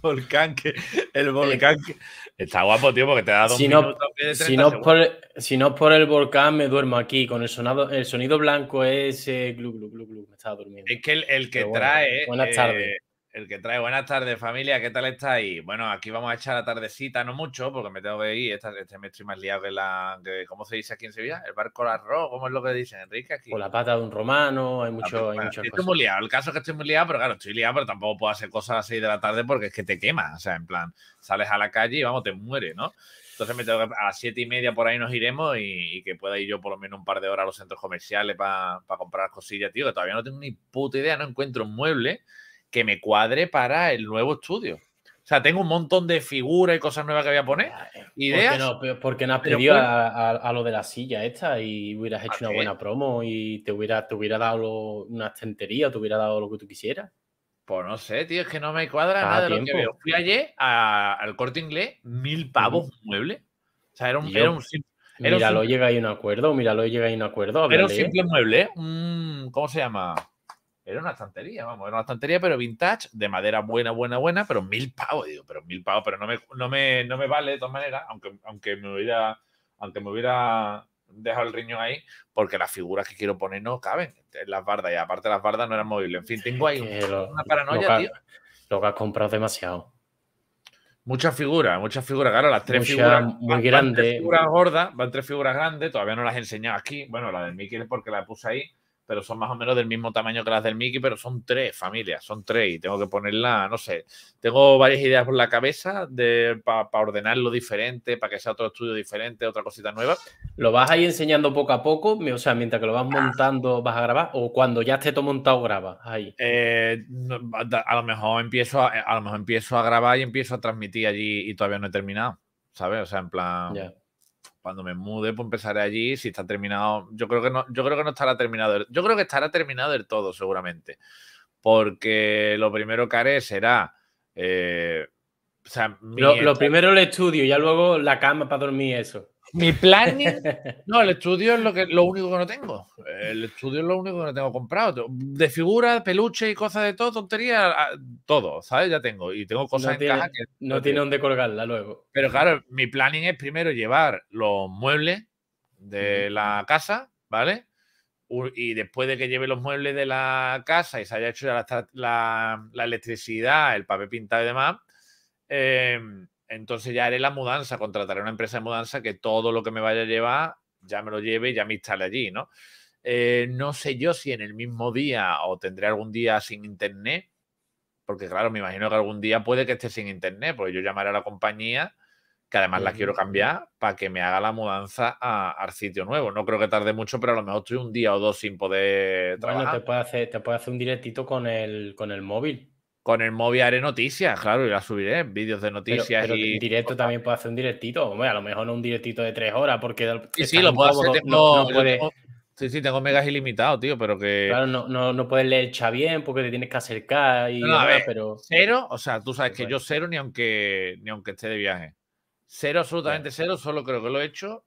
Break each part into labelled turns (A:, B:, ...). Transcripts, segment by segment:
A: volcán que. El volcán Está guapo, tío, porque te ha
B: dado si no, si no, por, si no por el volcán, me duermo aquí. Con el sonado, el sonido blanco ese eh, glu, Me estaba durmiendo. Es que el, que trae. Buenas eh, tardes
A: que trae buenas tardes, familia, ¿qué tal estáis? Bueno, aquí vamos a echar la tardecita, no mucho, porque me tengo que ir. Este, este mes estoy más liado de la. ¿Cómo se dice aquí en Sevilla? El barco al arroz, ¿cómo es lo que dicen, Enrique? Aquí? Con la pata de un romano, hay mucho. estoy muy liado. El caso es que estoy muy liado, pero claro, estoy liado, pero tampoco puedo hacer cosas a las 6 de la tarde porque es que te quema. O sea, en plan, sales a la calle y vamos, te mueres, ¿no? Entonces me tengo que, a las siete y media por ahí nos iremos y, que pueda ir yo por lo menos un par de horas a los centros comerciales para comprar cosillas, tío, que todavía no tengo ni puta idea, no encuentro un mueble que me cuadre para el nuevo estudio. O sea, tengo un montón de figuras y cosas nuevas que voy a poner. ¿Ideas? Eh, ¿Por qué
B: porque no has pedido a, lo de la silla esta y hubieras hecho una buena promo y te hubiera, hubiera dado una estantería, te hubiera dado lo que tú quisieras? Pues no
A: sé, tío, es que no me cuadra nada de lo que veo. Fui ayer al corte inglés, mil pavos de mueble. O sea, era un, era un Míralo, simple. llega ahí un acuerdo, míralo, llega ahí un acuerdo. Era un ¿eh? simple mueble, ¿eh? ¿cómo se llama? Era una estantería, vamos, era una estantería, pero vintage, de madera buena, buena, buena, pero mil pavos, digo, pero mil pavos, pero no me, no me, vale de todas maneras, aunque, aunque me hubiera, aunque me hubiera dejado el riñón ahí, porque las figuras que quiero poner no caben las bardas, y aparte las bardas no eran móviles. En fin, tengo ahí una paranoia, tío. Lo que has comprado demasiado. Muchas figuras, muchas figuras. Claro, las tres figuras. Muy grandes. Van tres figuras van tres figuras grandes. Todavía no las he enseñado aquí. Bueno, la de Mickey es porque la puse ahí pero son más o menos del mismo tamaño que las del Mickey, pero son tres familias, son tres y tengo que ponerla, no sé, tengo varias ideas por la cabeza para ordenarlo diferente, para que sea otro estudio diferente, otra cosita nueva. ¿Lo vas ahí enseñando poco a poco? O sea, mientras que lo vas montando, vas a grabar o cuando ya esté todo montado, grabas ahí. Eh, a lo mejor empiezo a, lo mejor empiezo a grabar y empiezo a transmitir allí y todavía no he terminado, ¿sabes? O sea, en plan cuando me mude, pues empezaré allí. Si está terminado, yo creo que no, yo creo que no estará terminado. Yo creo que estará terminado del todo, seguramente. Porque lo primero que haré será. Eh, o sea, lo, primero el estudio, ya luego la cama para dormir, eso. Mi planning, no, el estudio es lo, que, lo único que no tengo. El estudio es lo único que no tengo comprado. De figuras, peluches y cosas de todo, tonterías... todo, ¿sabes? Ya tengo. Y tengo cosas no en caja No, tiene dónde colgarla luego. Pero claro, mi planning es primero llevar los muebles de la casa, ¿vale? Y después de que lleve los muebles de la casa y se haya hecho ya la, la electricidad, el papel pintado y demás, eh, entonces ya haré la mudanza, contrataré una empresa de mudanza que todo lo que me vaya a llevar ya me lo lleve y ya me instale allí, ¿no? Eh, no sé yo si en el mismo día o tendré algún día sin internet, porque claro, me imagino que algún día puede que esté sin internet, porque yo llamaré a la compañía, que además la quiero cambiar, para que me haga la mudanza al sitio nuevo. No creo que tarde mucho, pero a lo mejor estoy un día o dos sin poder trabajar. Bueno, te puede hacer, te puede hacer un directito con el, con el móvil. Con el móvil haré noticias, claro, y las subiré, vídeos de noticias. Pero, En directo también puedo hacer un directito. a lo mejor no un directito de tres horas, porque. Sí, lo puedo hacer. sí, sí, tengo megas
B: ilimitados, tío, pero que. Claro, no, puedes leer el bien porque te tienes que acercar y. No, pero.
A: Cero, o sea, tú sabes que yo cero ni aunque, ni aunque esté de viaje. Cero, absolutamente cero, solo creo que lo he hecho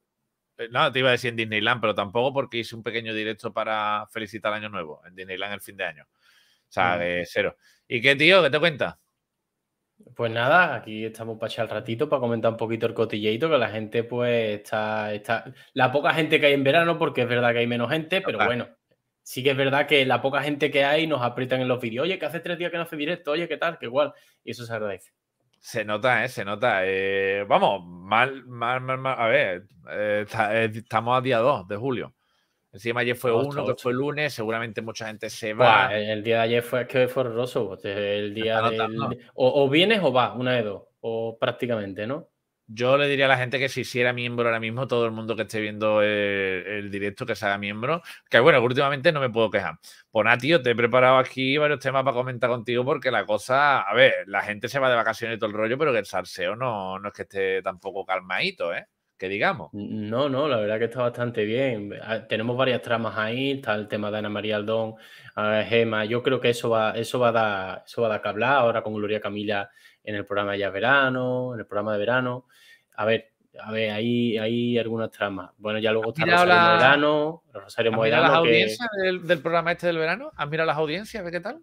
A: eh, no, te iba a decir en Disneyland, pero tampoco porque hice un pequeño directo para felicitar el año nuevo en Disneyland el fin de año. O sea, de cero. ¿Y qué, tío? ¿Qué te cuenta?
B: Pues nada, aquí estamos para echar el ratito para comentar un poquito el cotilleito, que la gente pues está, está... La poca gente que hay en verano, porque es verdad que hay menos gente, pero bueno, sí que es verdad que la poca gente que hay nos aprietan en los vídeos. Oye, que hace tres días que no hace directo, oye, qué tal, qué
A: igual. Y eso se agradece. Se nota, ¿eh? Se nota. Eh, vamos, mal, mal, mal, mal. A ver, eh, eh, estamos a día 2 de julio. Encima ayer fue uno, que fue el lunes, seguramente mucha gente se va. el día de ayer fue, que horroroso. El día
B: o, vienes o vas, una de dos, o prácticamente,
A: ¿no? Yo le diría a la gente que si hiciera miembro ahora mismo, todo el mundo que esté viendo eh, el, directo, que se haga miembro. Que bueno, últimamente no me puedo quejar. Pues nada, tío, te he preparado aquí varios temas para comentar contigo porque la cosa, a ver, la gente se va de vacaciones y todo el rollo, pero que el salseo no, no es que esté tampoco calmadito, ¿eh? digamos. No,
B: no, la verdad que está bastante bien. Ah, tenemos varias tramas ahí, está el tema de Ana María Aldón, ah, Gema, yo creo que eso va, eso va a dar, eso va a dar que hablar ahora con Gloria Camila en el programa ya verano, en el programa de verano. A ver, a ver, ahí hay algunas tramas. Bueno, ya luego está Rosario la... las audiencias
A: del, programa este del verano? ¿Has mirado las audiencias? ¿Ve qué tal?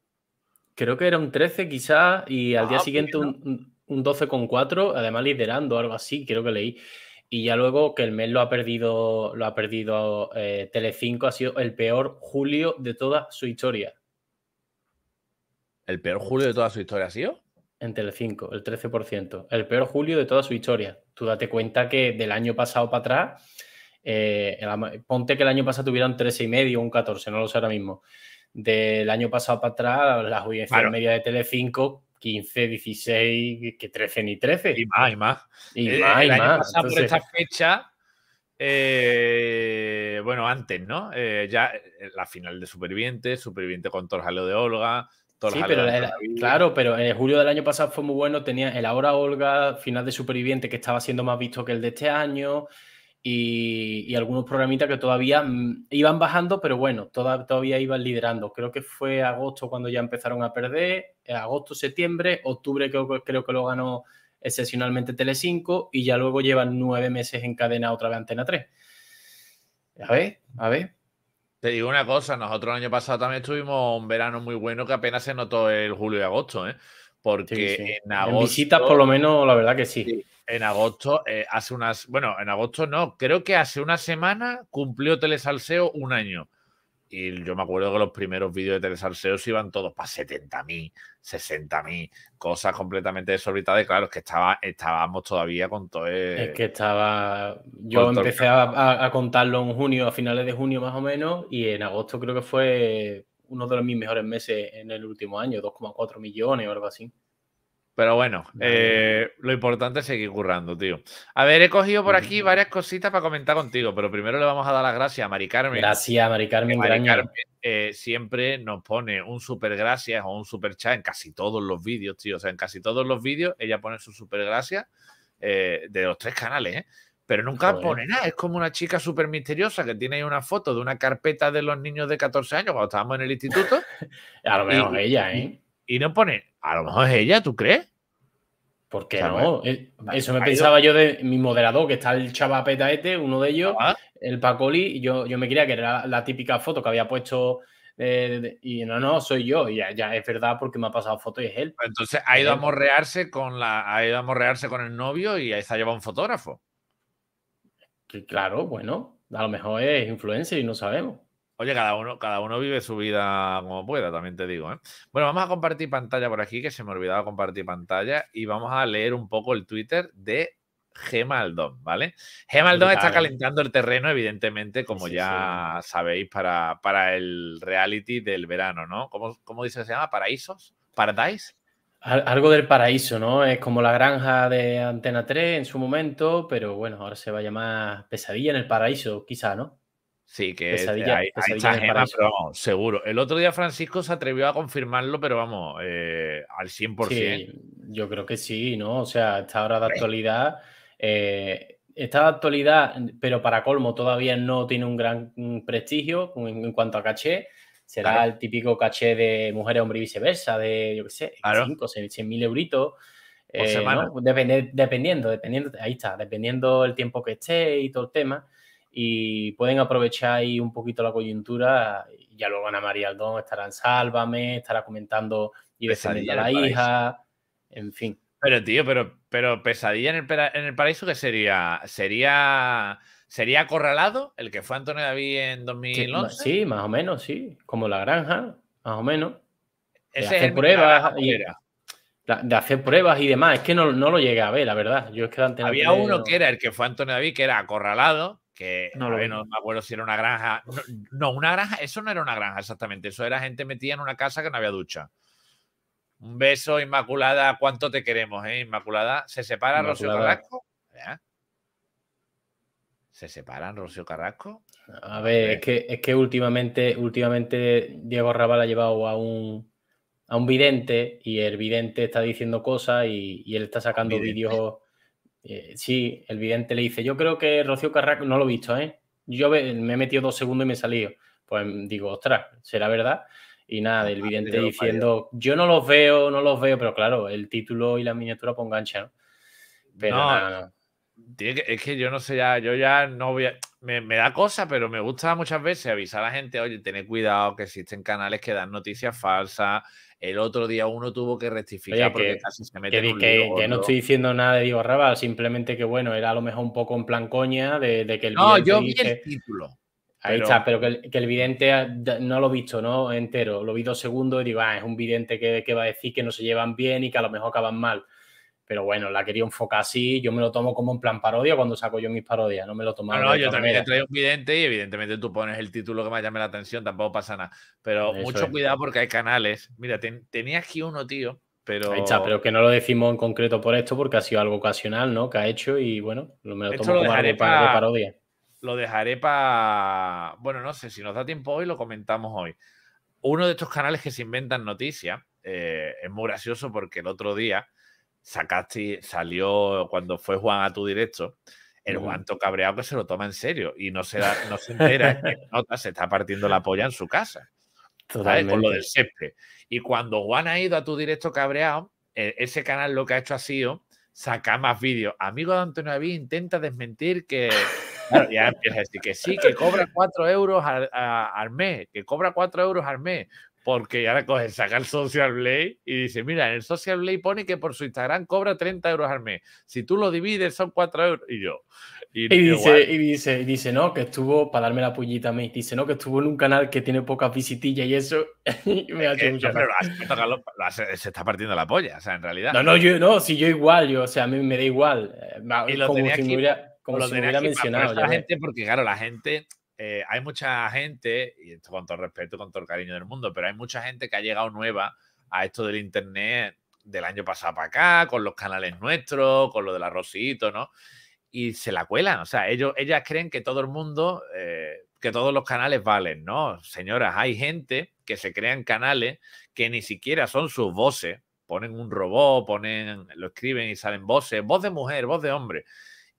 B: Creo que era un 13 quizás y al día ah, pues siguiente un, un 12,4, además liderando algo así, creo que leí. Y ya luego que el mes lo ha perdido, lo ha perdido eh, Telecinco, ha sido el peor julio de toda su historia.
A: ¿El peor julio de
B: toda su historia ha sido? En 5, el 13%. El peor julio de toda su historia. Tú date cuenta que del año pasado para atrás, eh, ponte que el año pasado tuvieron y medio, un 14, no lo sé ahora mismo. Del año pasado para atrás, la jubilación media de Telecinco
A: 15, 16, que 13 ni 13. Y más, y más. Y eh, más, y por esta fecha, eh, bueno, antes, ¿no? Eh, ya la final de Superviviente, Superviviente con Torjaleo de Olga. sí, pero claro, pero en
B: julio del año pasado fue muy bueno. Tenía el ahora Olga, final de Superviviente, que estaba siendo más visto que el de este año y, algunos programitas que todavía mm, iban bajando, pero bueno, todavía iban liderando. Creo que fue agosto cuando ya empezaron a perder, eh, agosto, septiembre, octubre creo, que lo ganó excepcionalmente 5 y ya luego llevan nueve meses en cadena otra vez Antena 3.
A: A ver, a ver. Te digo una cosa, nosotros el año pasado también tuvimos un verano muy bueno que apenas se notó el julio y agosto, ¿eh? Porque en agosto... visitas por lo menos,
B: la verdad que sí.
A: En agosto, eh, hace unas. Bueno, en agosto no, creo que hace una semana cumplió Telesalseo un año. Y yo me acuerdo que los primeros vídeos de Telesalseo se iban todos para 70.000, 60.000, cosas completamente desorbitadas. Y claro, es que estaba, estábamos todavía con todo. es que estaba. Yo empecé a, contarlo en junio, a finales de junio más o menos, y en agosto
B: creo que fue uno de los mis mejores meses en el último año, 2,4 millones o algo así.
A: Pero bueno, eh, lo importante es seguir currando, tío. A ver, he cogido por aquí varias cositas para comentar contigo, pero primero le vamos a dar las gracias a Mari Carmen. Gracias, Mari Carmen. Mari eh, siempre nos pone un super gracias o un super chat en casi todos los vídeos, tío. O sea, en casi todos los vídeos ella pone su super gracias eh, de los tres canales, ¿eh? pero nunca pone nada. Es como una chica súper misteriosa que tiene ahí una foto de una carpeta de los niños de 14 años cuando estábamos en el instituto. a lo menos ella, ¿eh? y no pone, a lo mejor es ella, ¿tú crees? Porque no? Pues, eh, eso me pensaba yo de mi moderador, que está
B: el chava petaete, uno de ellos, ah. el Pacoli, y yo, yo me creía que era la típica foto que había puesto y no, no, soy yo, Y ya es verdad porque me ha pasado foto y es él. Pues entonces
A: ha ¿Eh? ido a morrearse con la, ha ido a morrearse con el novio y ahí está lleva un fotógrafo. Que claro, bueno, a lo mejor es influencer y no sabemos. Oye, cada uno, cada uno vive su vida como pueda, también te digo. ¿eh? Bueno, vamos a compartir pantalla por aquí, que se me olvidaba compartir pantalla, y vamos a leer un poco el Twitter de Gemaldon, ¿vale? Gemaldon está calentando el terreno, evidentemente, como ya sabéis, para, para, el reality del verano, ¿no? ¿Cómo, cómo dice se llama? ¿Paraísos? ¿Paradise?
B: algo del paraíso, ¿no? Es como la granja de Antena 3 en su momento, pero bueno, ahora se va a llamar Pesadilla en el Paraíso, quizá, ¿no?
A: Sí, que pesadilla, hay, pero seguro. El otro día Francisco se atrevió a confirmarlo, pero vamos, eh, al 100%. yo creo que sí, ¿no? O sea, eh, esta hora de actualidad, Está
B: de actualidad, pero para colmo todavía no tiene un gran mm, prestigio en, cuanto a caché. Será el típico caché de mujeres, hombre y viceversa, de, yo qué sé, 5, 6 mil euritos. Eh, ¿no? Depende, dependiendo, dependiendo, ahí está, dependiendo el tiempo que esté y todo el tema y pueden aprovechar ahí un poquito la coyuntura. Y ya luego Ana María Aldón estará en Sálvame, estará comentando y defendiendo a la hija,
A: en fin. Pero tío, pero, pero pesadilla en el, paraíso que sería, sería, sería acorralado el que fue Antonio David en 2011. Sí,
B: más o menos, sí, como la granja, más o menos.
A: De hacer pruebas y,
B: de hacer pruebas y demás. Es que no, lo llegué a ver, la verdad. Yo es que Había uno que
A: era el que fue Antonio David, que era acorralado, no, me acuerdo si era una granja. No, una granja, eso no era una granja exactamente, eso era gente metida en una casa que no había ducha. Un beso, Inmaculada, ¿cuánto te queremos, eh? Inmaculada, se separa Rocío Carrasco. ¿Se separan Rocío Carrasco? A ver,
B: es que, es que últimamente, últimamente Diego Raval ha llevado a un, a un vidente y el vidente está diciendo cosas y, y él está sacando vídeos eh, sí, el vidente le dice, yo creo que Rocío Carrasco, no lo he visto, ¿eh? Yo me he metido dos segundos y me he salido. Pues digo, ostras, ¿será verdad? Y nada, el ah, vidente diciendo, yo no los veo, no los veo, pero claro, el título y la miniatura pon pues gancha, ¿no?
A: Pero Es que yo no sé, ya, yo ya no voy me, me, da cosa, pero me gusta muchas veces avisar a la gente, oye, tened cuidado que existen canales que dan noticias falsas, el otro día uno tuvo que rectificar porque casi se mete que, en que, no estoy
B: diciendo nada de Diego Raba, simplemente que bueno, era a lo mejor un poco en plan coña de, que el No, yo vi el
A: título. Ahí está,
B: pero que el, vidente no lo he visto, ¿no? Entero. Lo vi dos segundos y digo, ah, es un vidente que, va a decir que no se llevan bien y que a lo mejor acaban mal pero bueno, la quería enfocar así, yo me lo tomo como en plan parodia cuando saco yo mis parodias, no me lo tomo. No, no, yo también he traído
A: un vidente y evidentemente tú pones el título que más llame la atención, tampoco pasa nada. Pero mucho cuidado porque hay canales. Mira, tenía aquí uno, tío, pero... Está,
B: pero que no lo decimos en concreto por esto porque ha sido algo ocasional, ¿no? Que ha hecho y bueno, me lo tomo como parodia.
A: Lo dejaré para... Bueno, no sé, si nos da tiempo hoy lo comentamos hoy. Uno de estos canales que se inventan noticias, eh, es muy gracioso porque el otro día sacaste, salió cuando fue Juan a tu directo, el Juan cabreado que se lo toma en serio y no se, da, no se entera, que se está partiendo la polla en su casa. Totalmente. Con lo del Y cuando Juan ha ido a tu directo cabreado, e, ese canal lo que ha hecho ha sido sacar más vídeos. Amigo de Antonio David, intenta desmentir que. que sí, que cobra cuatro euros al, mes, que cobra cuatro euros al mes. Porque ahora coge, saca el Social Blade y dice, mira, en el Social Blade pone que por su Instagram cobra 30 euros al mes. Si tú lo divides son 4 euros. Y yo. Y, dice,
B: y dice, no, que estuvo, para darme la puñita a mí, dice, no, que estuvo en un canal que tiene pocas visitillas y eso. y
A: me hace mucho se, está partiendo la polla, o sea, en realidad. No, no, yo
B: no, si yo igual, yo, o sea, a mí me da igual. Eh, y como lo tenía si como lo me hubiera mencionado. Ya gente, porque claro, la
A: gente eh, hay mucha gente, y esto con todo el respeto, con todo el cariño del mundo, pero hay mucha gente que ha llegado nueva a esto del Internet del año pasado para acá, con los canales nuestros, con lo del arrocito, ¿no? Y se la cuelan, o sea, ellos, ellas creen que todo el mundo, eh, que todos los canales valen, ¿no? Señoras, hay gente que se crean canales que ni siquiera son sus voces, ponen un robot, ponen, lo escriben y salen voces, voz de mujer, voz de hombre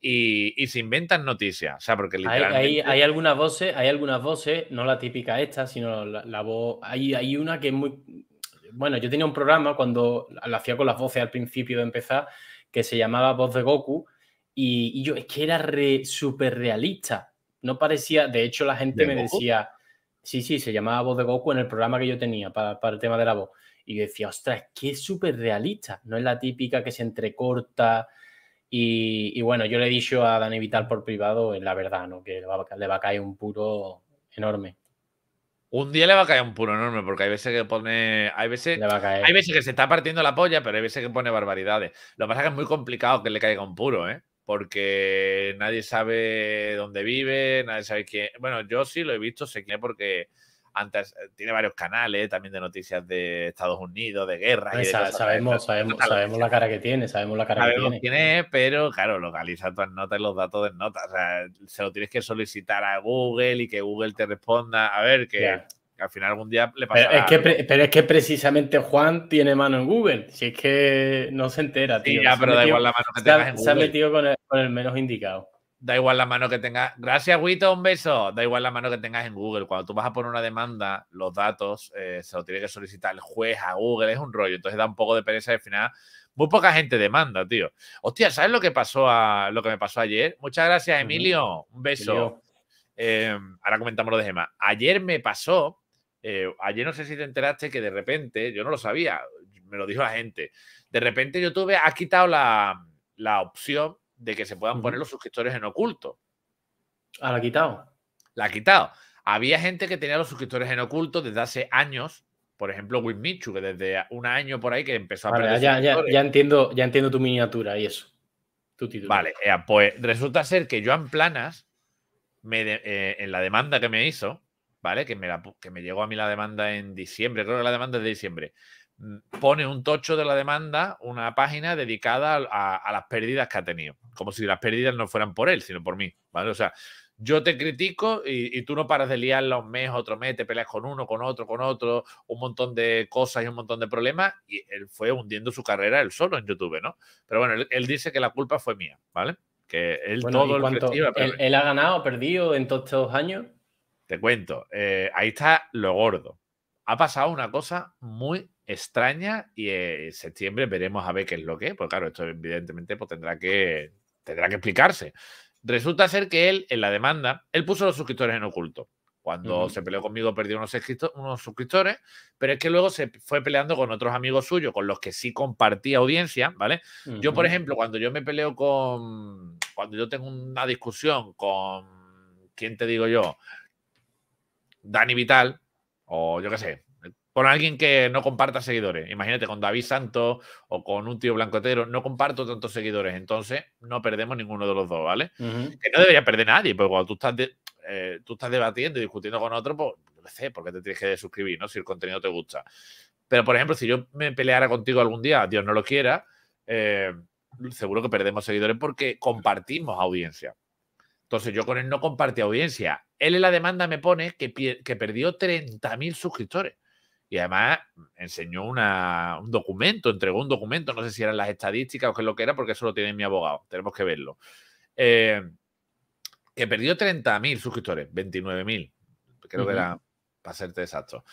A: y, se inventan noticias. porque hay, algunas voces, hay algunas voces, no la típica esta, sino
B: la, voz. Hay, hay una que es muy. Bueno, yo tenía un programa cuando lo hacía con las voces al principio de empezar, que se llamaba Voz de Goku. Y, yo, es que era súper realista. No parecía. De hecho, la gente me decía. Sí, sí, se llamaba Voz de Goku en el programa que yo tenía para, para el tema de la voz. Y yo decía, ostras, es que es súper realista. No es la típica que se entrecorta y, bueno, yo le he dicho a Dani Vital por
A: privado, en la verdad, ¿no? que le va, a caer un puro enorme. Un día le va a caer un puro enorme, porque hay veces que pone. Hay veces, hay veces que se está partiendo la polla, pero hay veces que pone barbaridades. Lo que pasa es que es muy complicado que le caiga un puro, ¿eh? Porque nadie sabe dónde vive, nadie sabe quién. Bueno, yo sí lo he visto, sé quién porque antes eh, tiene varios canales eh, también de noticias de Estados Unidos, de guerra. sabemos, sabemos, sabemos
B: la cara que tiene, sabemos la cara que
A: tiene. pero claro, localiza tus notas y los datos de notas. O sea, se lo tienes que solicitar a Google y que Google te responda. A ver, que. al final algún día le pasa.
B: Pero, es que, precisamente Juan tiene mano en Google. Si es que no se entera, tío. se la mano ha metido con con el menos
A: indicado. Da igual la mano que tengas. Gracias, Wito, un beso. Da igual la mano que tengas en Google. Cuando tú vas a poner una demanda, los datos eh, se lo tiene que solicitar el juez a Google. Es un rollo. Entonces da un poco de pereza al final. Muy poca gente demanda, tío. Hostia, ¿sabes lo que pasó a, lo que me pasó ayer? Muchas gracias, Emilio. Un beso. Eh, ahora comentamos lo de Gemma. Ayer me pasó. Eh, ayer no sé si te enteraste que de repente, yo no lo sabía, me lo dijo la gente. De repente YouTube ha quitado la, la opción de que se puedan poner los suscriptores en oculto. Ah, la ha quitado. La ha quitado. Había gente que tenía los suscriptores en oculto desde hace años. Por ejemplo, Michu, que desde un año por ahí que empezó a ya, ya, entiendo, ya entiendo tu miniatura y eso. Tu título. Vale, eh, pues resulta ser que Joan Planas, me eh, en la demanda que me hizo, ¿vale? Que me, que me llegó a mí la demanda en diciembre, creo que la demanda es de diciembre pone un tocho de la demanda, una página dedicada a, las pérdidas que ha tenido, como si las pérdidas no fueran por él, sino por mí, ¿vale? O sea, yo te critico y, tú no paras de liarla un mes, otro mes, te peleas con uno, con otro, con otro, un montón de cosas y un montón de problemas, y él fue hundiendo su carrera él solo en YouTube, ¿no? Pero bueno, él, dice que la culpa fue mía, ¿vale? Que él todo el él, ha ganado, perdido en todos estos años? Te cuento, eh, ahí está lo gordo ha pasado una cosa muy extraña y eh, en septiembre veremos a ver qué es lo que es, porque claro, esto evidentemente pues, tendrá, que, tendrá que explicarse. Resulta ser que él, en la demanda, él puso los suscriptores en oculto. Cuando se peleó conmigo perdió unos, suscriptores, pero es que luego se fue peleando con otros amigos suyos, con los que sí compartía audiencia, ¿vale? Yo, por ejemplo, cuando yo me peleo con, cuando yo tengo una discusión con, ¿quién te digo yo? Dani Vital, o yo qué sé, con alguien que no comparta seguidores. Imagínate, con David Santos o con un tío blancotero, no comparto tantos seguidores, entonces no perdemos ninguno de los dos, ¿vale? Que no debería perder nadie, porque cuando tú estás, eh, debatiendo y discutiendo con otro, pues no sé, ¿por qué te tienes que suscribir, ¿no? Si el contenido te gusta. Pero, por ejemplo, si yo me peleara contigo algún día, Dios no lo quiera, eh, seguro que perdemos seguidores porque compartimos audiencia. Entonces yo con él no compartí audiencia. Él en la demanda me pone que, perdió 30.000 suscriptores. Y además mm, enseñó un documento, entregó un documento, no sé si eran las estadísticas o qué es lo que era, porque eso lo tiene mi abogado, tenemos que verlo. Eh, que perdió 30.000 suscriptores, 29.000, creo que era, para serte exacto.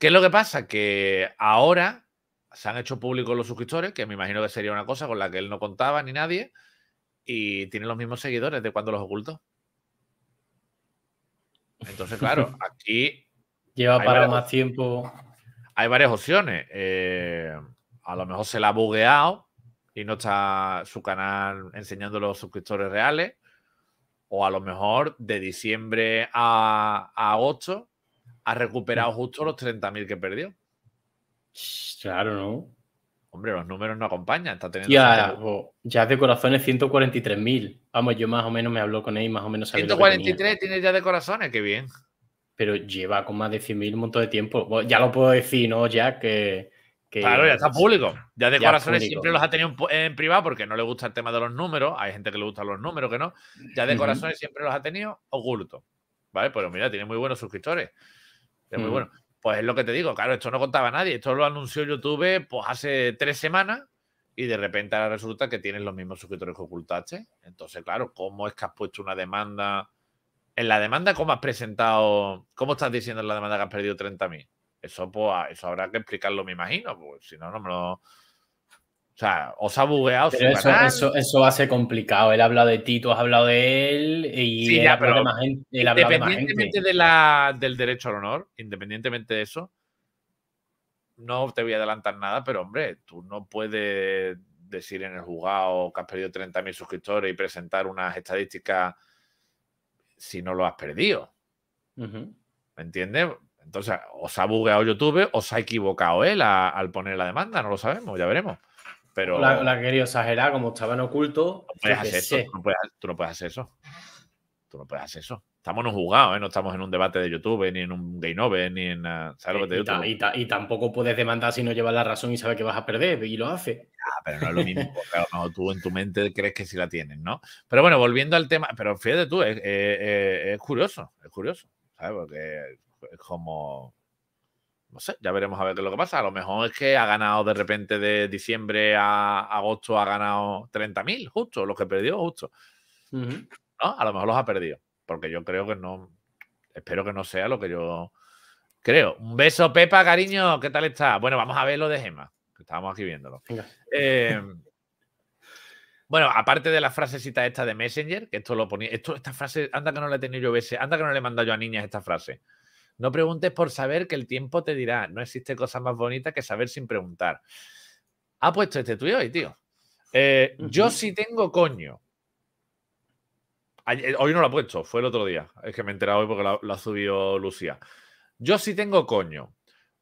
A: ¿Qué es lo que pasa? Que ahora se han hecho públicos los suscriptores, que me imagino que sería una cosa con la que él no contaba ni nadie, y tiene los mismos seguidores de cuando los ocultó. Entonces, claro, aquí. Lleva para más
B: tiempo.
A: Hay varias opciones. Eh, a lo mejor se la ha bugueado y no está su canal enseñando los suscriptores reales. O a lo mejor de diciembre a, a agosto ha recuperado mm. justo los 30.000 que perdió. Claro, ¿no? Hombre, los números no acompañan. Está teniendo
B: ya, de corazones 143.000. Vamos, yo más o menos me hablo con él, más o menos. 143
A: tiene ya de corazones, qué bien.
B: Pero lleva con más de 100.000 un montón de tiempo. ya lo puedo decir, ¿no? Ya que. claro, ya está público. Ya de corazones siempre los ha
A: tenido en privado porque no le gusta el tema de los números. Hay gente que le gustan los números, que no. Ya de corazones siempre los ha tenido oculto. ¿Vale? Pero mira, tiene muy buenos suscriptores. Es muy bueno. Pues es lo que te digo, claro, esto no contaba nadie, esto lo anunció YouTube pues hace tres semanas y de repente ahora resulta que tienes los mismos suscriptores que ocultaste. Entonces, claro, ¿cómo es que has puesto una demanda? En la demanda, ¿cómo has presentado? ¿Cómo estás diciendo en la demanda que has perdido 30.000? Eso, pues, eso habrá que explicarlo, me imagino, pues si no, no me lo
B: o sea, os ha bugueado eso, va a ser hace complicado. Él ha hablado de ti, tú has hablado de él y pero de más gente, Independientemente
A: la, del derecho al honor, independientemente de eso, no te voy a adelantar nada, pero hombre, tú no puedes decir en el juzgado que has perdido 30.000 suscriptores y presentar unas estadísticas si no lo has perdido. ¿Me entiendes? Entonces, os ha bugueado YouTube, o os ha equivocado él al poner la demanda, no lo sabemos, ya veremos. La, quería exagerar, como estaba en oculto. puedes tú no puedes, hacer eso. Tú no puedes hacer eso. Estamos en un jugado, ¿eh? no estamos en un debate de YouTube, ni en un game over, ni en. ¿Sabes lo que y, y, tampoco puedes demandar si no llevas la razón y sabes que vas a perder, y lo hace. Ah, pero no es lo mismo, porque tú en tu mente crees que sí la tienes, ¿no? Pero bueno, volviendo al tema, pero fíjate tú, es curioso, es curioso, ¿sabes? Porque es como no sé, ya veremos a ver qué es lo que pasa. A lo mejor es que ha ganado de repente de diciembre a agosto, ha ganado 30.000, justo, los que perdió, justo. A lo mejor los ha perdido, porque yo creo que no, espero que no sea lo que yo creo. Un beso, Pepa, cariño, ¿qué tal está? Bueno, vamos a ver lo de Gemma. que estábamos aquí viéndolo. Eh, bueno, aparte de la frasecita esta de Messenger, que esto lo ponía, esto, esta frase, anda que no la he tenido yo veces, anda que no le he mandado yo a niñas esta frase. No preguntes por saber que el tiempo te dirá. No existe cosa más bonita que saber sin preguntar. Ha puesto este tuyo hoy, tío. Eh, yo sí tengo coño. Eh, hoy no lo ha puesto, fue el otro día. Es que me he enterado hoy porque lo, lo ha subido Lucía. Yo sí tengo coño.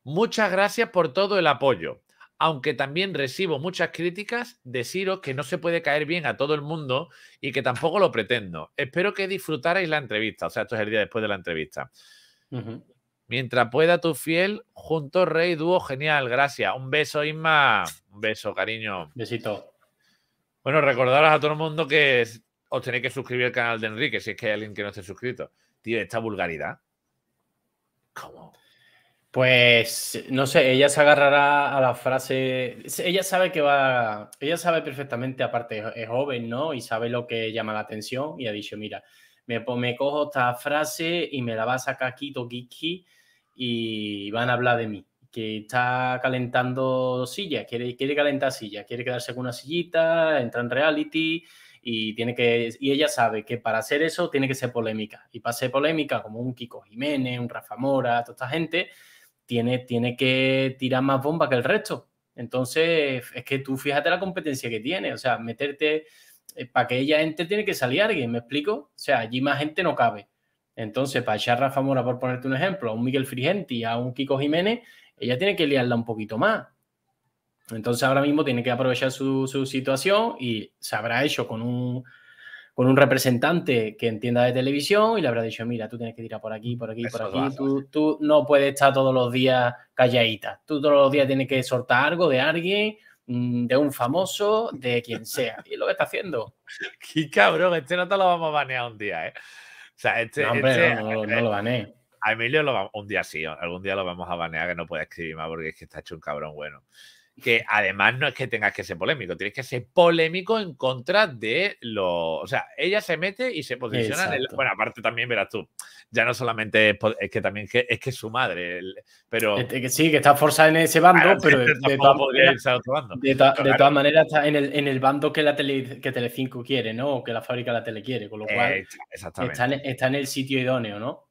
A: Muchas gracias por todo el apoyo. Aunque también recibo muchas críticas, deciros que no se puede caer bien a todo el mundo y que tampoco lo pretendo. Espero que disfrutarais la entrevista. O sea, esto es el día después de la entrevista. Mientras pueda tu fiel, junto Rey, dúo genial, gracias. Un beso, Isma. Un beso, cariño. Besito. Bueno, recordaros a todo el mundo que os tenéis que suscribir al canal de Enrique, si es que hay alguien que no esté suscrito. Tío, esta vulgaridad.
B: ¿Cómo? Pues no sé, ella se agarrará a la frase. Ella sabe que va. Ella sabe perfectamente, aparte es joven, ¿no? Y sabe lo que llama la atención y ha dicho: mira, me, cojo esta frase y me la va a sacar Quito Kiki y van a hablar de mí. Que está calentando sillas, quiere, quiere calentar sillas, quiere quedarse con una sillita, entra en reality y tiene que. Y ella sabe que para hacer eso tiene que ser polémica. Y para ser polémica, como un Kiko Jiménez, un Rafa Mora, toda esta gente, tiene, tiene que tirar más bomba que el resto. Entonces, es que tú fíjate la competencia que tiene. O sea, meterte eh, para que ella entre tiene que salir alguien, ¿me explico? O sea, allí más gente no cabe. Entonces, para echar a Rafa Mora, por ponerte un ejemplo, a un Miguel Frigenti, a un Kiko Jiménez, ella tiene que liarla un poquito más. Entonces, ahora mismo tiene que aprovechar su, situación y se habrá hecho con un, con un representante que entienda de televisión y le habrá dicho, mira, tú tienes que tirar por aquí, por aquí, por aquí. Tú, tú, no puedes estar todos los días calladita. Tú todos los días tienes que soltar algo de alguien Mm, de un
A: famoso, de quien sea. Y lo que está haciendo. Qué cabrón, este no te lo vamos a banear un día, ¿eh? O sea, este. No, este no, lo baneé. A Emilio lo un día sí, algún día lo vamos a banear, que no puede escribir más porque es que está hecho un cabrón bueno que además no es que tengas que ser polémico, tienes que ser polémico en contra de lo O sea, ella se mete y se posiciona en el... Bueno, aparte también, verás tú, ya no solamente es, que también que, es que es su madre, pero...
B: Sí, que está forzada en ese bando, pero de, de todas maneras está en el, en el, bando que, la tele, que Telecinco quiere, ¿no? O que la fábrica la tele quiere, con lo cual eh, Está,
A: en, el sitio idóneo, ¿no?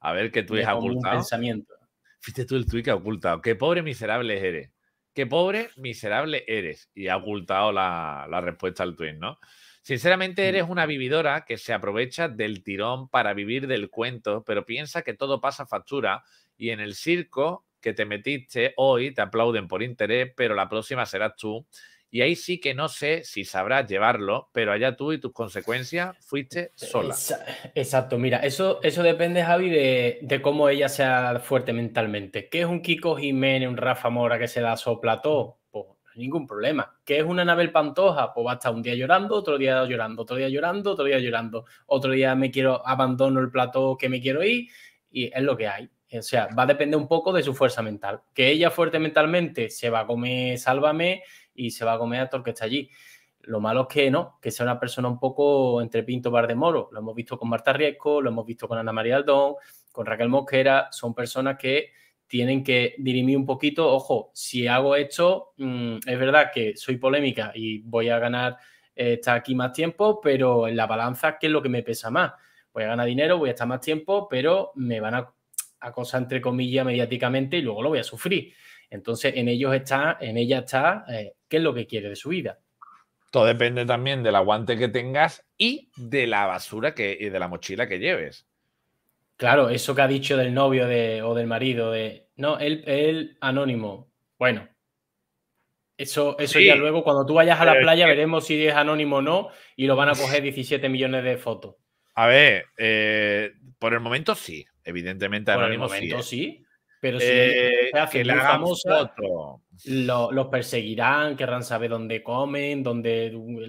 A: A ver qué tú has ocultado. Pensamiento. Fíjate tú el tuit que ha ocultado. Qué pobre miserable eres. Qué pobre, miserable eres. Y ha ocultado la, respuesta al tweet, ¿no? Sinceramente mm. eres una vividora que se aprovecha del tirón para vivir del cuento, pero piensa que todo pasa factura y en el circo que te metiste hoy te aplauden por interés, pero la próxima serás tú y ahí sí que no sé si sabrás llevarlo, pero allá tú y tus consecuencias fuiste sola.
B: Exacto, mira, eso, eso depende, Javi, de, de cómo ella sea fuerte mentalmente. ¿Qué es un Kiko Jiménez, un Rafa Mora que se da soplató? Pues ningún problema. ¿Qué es una Anabel Pantoja? Pues va a estar un día llorando, otro día llorando, otro día llorando, otro día llorando. Otro día me quiero, abandono el plató que me quiero ir y es lo que hay. O sea, va a depender un poco de su fuerza mental. Que ella fuerte mentalmente se va a comer, sálvame, y se va a comer a todo el que está allí. Lo malo es que no, que sea una persona un poco entre Pinto Bar de Moro. Lo hemos visto con Marta Riesco, lo hemos visto con Ana María Aldón, con Raquel Mosquera. Son personas que tienen que dirimir un poquito. Ojo, si hago esto, mm, es verdad que soy polémica y voy a ganar, eh, estar aquí más tiempo, pero en la balanza, ¿qué es lo que me pesa más? Voy a ganar dinero, voy a estar más tiempo, pero me van a acosar, entre comillas mediáticamente y luego lo voy a sufrir. Entonces, en ellos está, en ella está, eh, qué es lo que quiere de
A: su vida. Todo depende también del aguante que tengas y de la basura que, y de la mochila que lleves.
B: Claro, eso que ha dicho del novio o del marido, de no, él, anónimo. Bueno,
A: eso, eso ya luego, cuando
B: tú vayas a la playa, veremos si es anónimo o no, y lo van a coger 17 millones de fotos.
A: A ver, eh, por el momento sí, evidentemente anónimo. Por el momento ¿eh? sí pero si eh, le hagamos
B: los perseguirán, querrán saber dónde comen, dónde uh,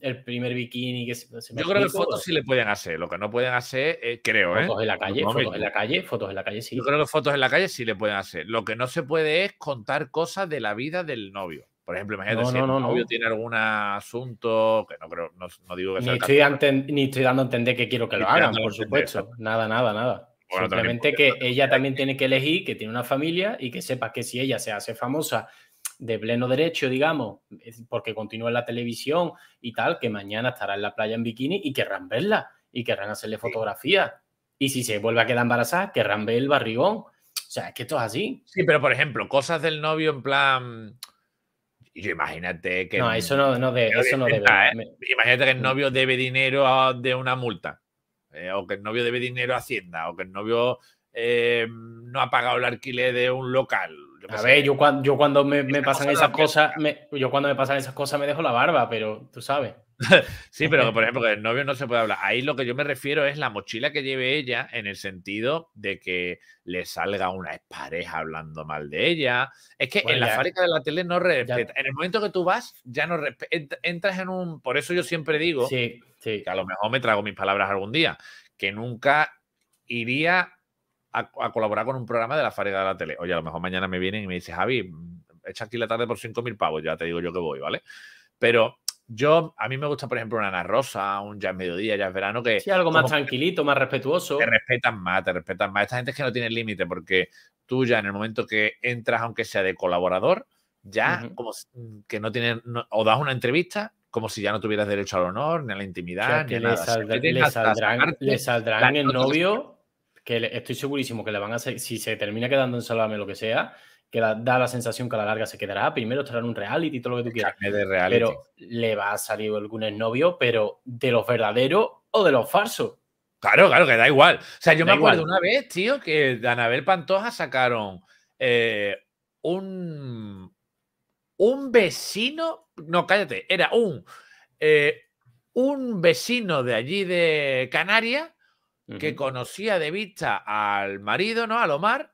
B: el, primer bikini que se, se Yo creo que fotos sí le
A: pueden hacer, lo que no pueden hacer, eh, creo, ¿eh? fotos En la calle, fotos en la calle, fotos en la calle, sí. Yo creo que fotos en la calle sí le pueden hacer. Lo que no se puede es contar cosas de la vida del novio. Por ejemplo, imagínate si el novio tiene algún asunto que no creo, no, digo que sea ni,
B: estoy ni estoy dando a entender que quiero que lo hagan, por supuesto. Nada, nada, nada. Simplemente
A: que ella también tiene que elegir que tiene una
B: familia y que sepa que si ella se hace famosa de pleno derecho, digamos, porque continúa en la televisión y tal, que mañana estará en la playa en bikini y querrán verla y querrán
A: hacerle fotografía
B: Y si se vuelve a quedar embarazada, querrán ver el barrigón. O sea, es que esto es
A: así. Sí, pero por ejemplo, cosas del novio en plan. imagínate que. No, eso no, debe. ¿eh? Imagínate que el mm. novio debe dinero de una multa. Eh, o que el novio debe dinero a Hacienda, o que el novio eh, no ha pagado el alquiler de un local.
B: a ver, yo cuando, yo cuando me, pasan esas
A: cosas, me, yo cuando me pasan esas
B: cosas me dejo la barba, pero tú sabes.
A: sí, pero por ejemplo, el novio no se puede hablar. Ahí lo que yo me refiero es la mochila que lleve ella en el sentido de que le salga una pareja hablando mal de ella. Es que en la fábrica de la tele no respeta. En el momento que tú vas, ya no entras en un. Por eso yo siempre digo que a lo mejor me trago mis palabras algún día, que nunca iría a, colaborar con un programa de la fábrica de la tele. Oye, a lo mejor mañana me vienen y me dicen, Javi, mm, echa aquí la tarde por 5.000 pavos, ya te digo yo que voy, ¿vale? Pero yo, a mí me gusta, por ejemplo, una Ana Rosa, un ya Mediodía, es Verano, que... Sí, algo más tranquilito, más respetuoso. Te respetan más, te respetan más. Esta gente es que no tiene límite, porque tú ya en el momento que entras, aunque sea de colaborador, ya como mm, que no tienes... o das una entrevista como si ya no tuvieras derecho al honor, ni a la intimidad, ni a nada. le, saldrán, el
B: novio, que estoy segurísimo que le van a... si se termina quedando en Salame, lo que sea que da la sensación que a la larga se quedará. Primero estará en un reality, todo lo que tú quieras. pero le va a salir algún exnovio, pero de los verdaderos o de los falsos.
A: Claro, claro, que da igual. O sea, yo me acuerdo una vez, tío, que de Anabel Pantoja sacaron eh, un, un vecino. No, cállate, era un, eh, un vecino de allí de Canarias que conocía de vista al marido, ¿no? Al Omar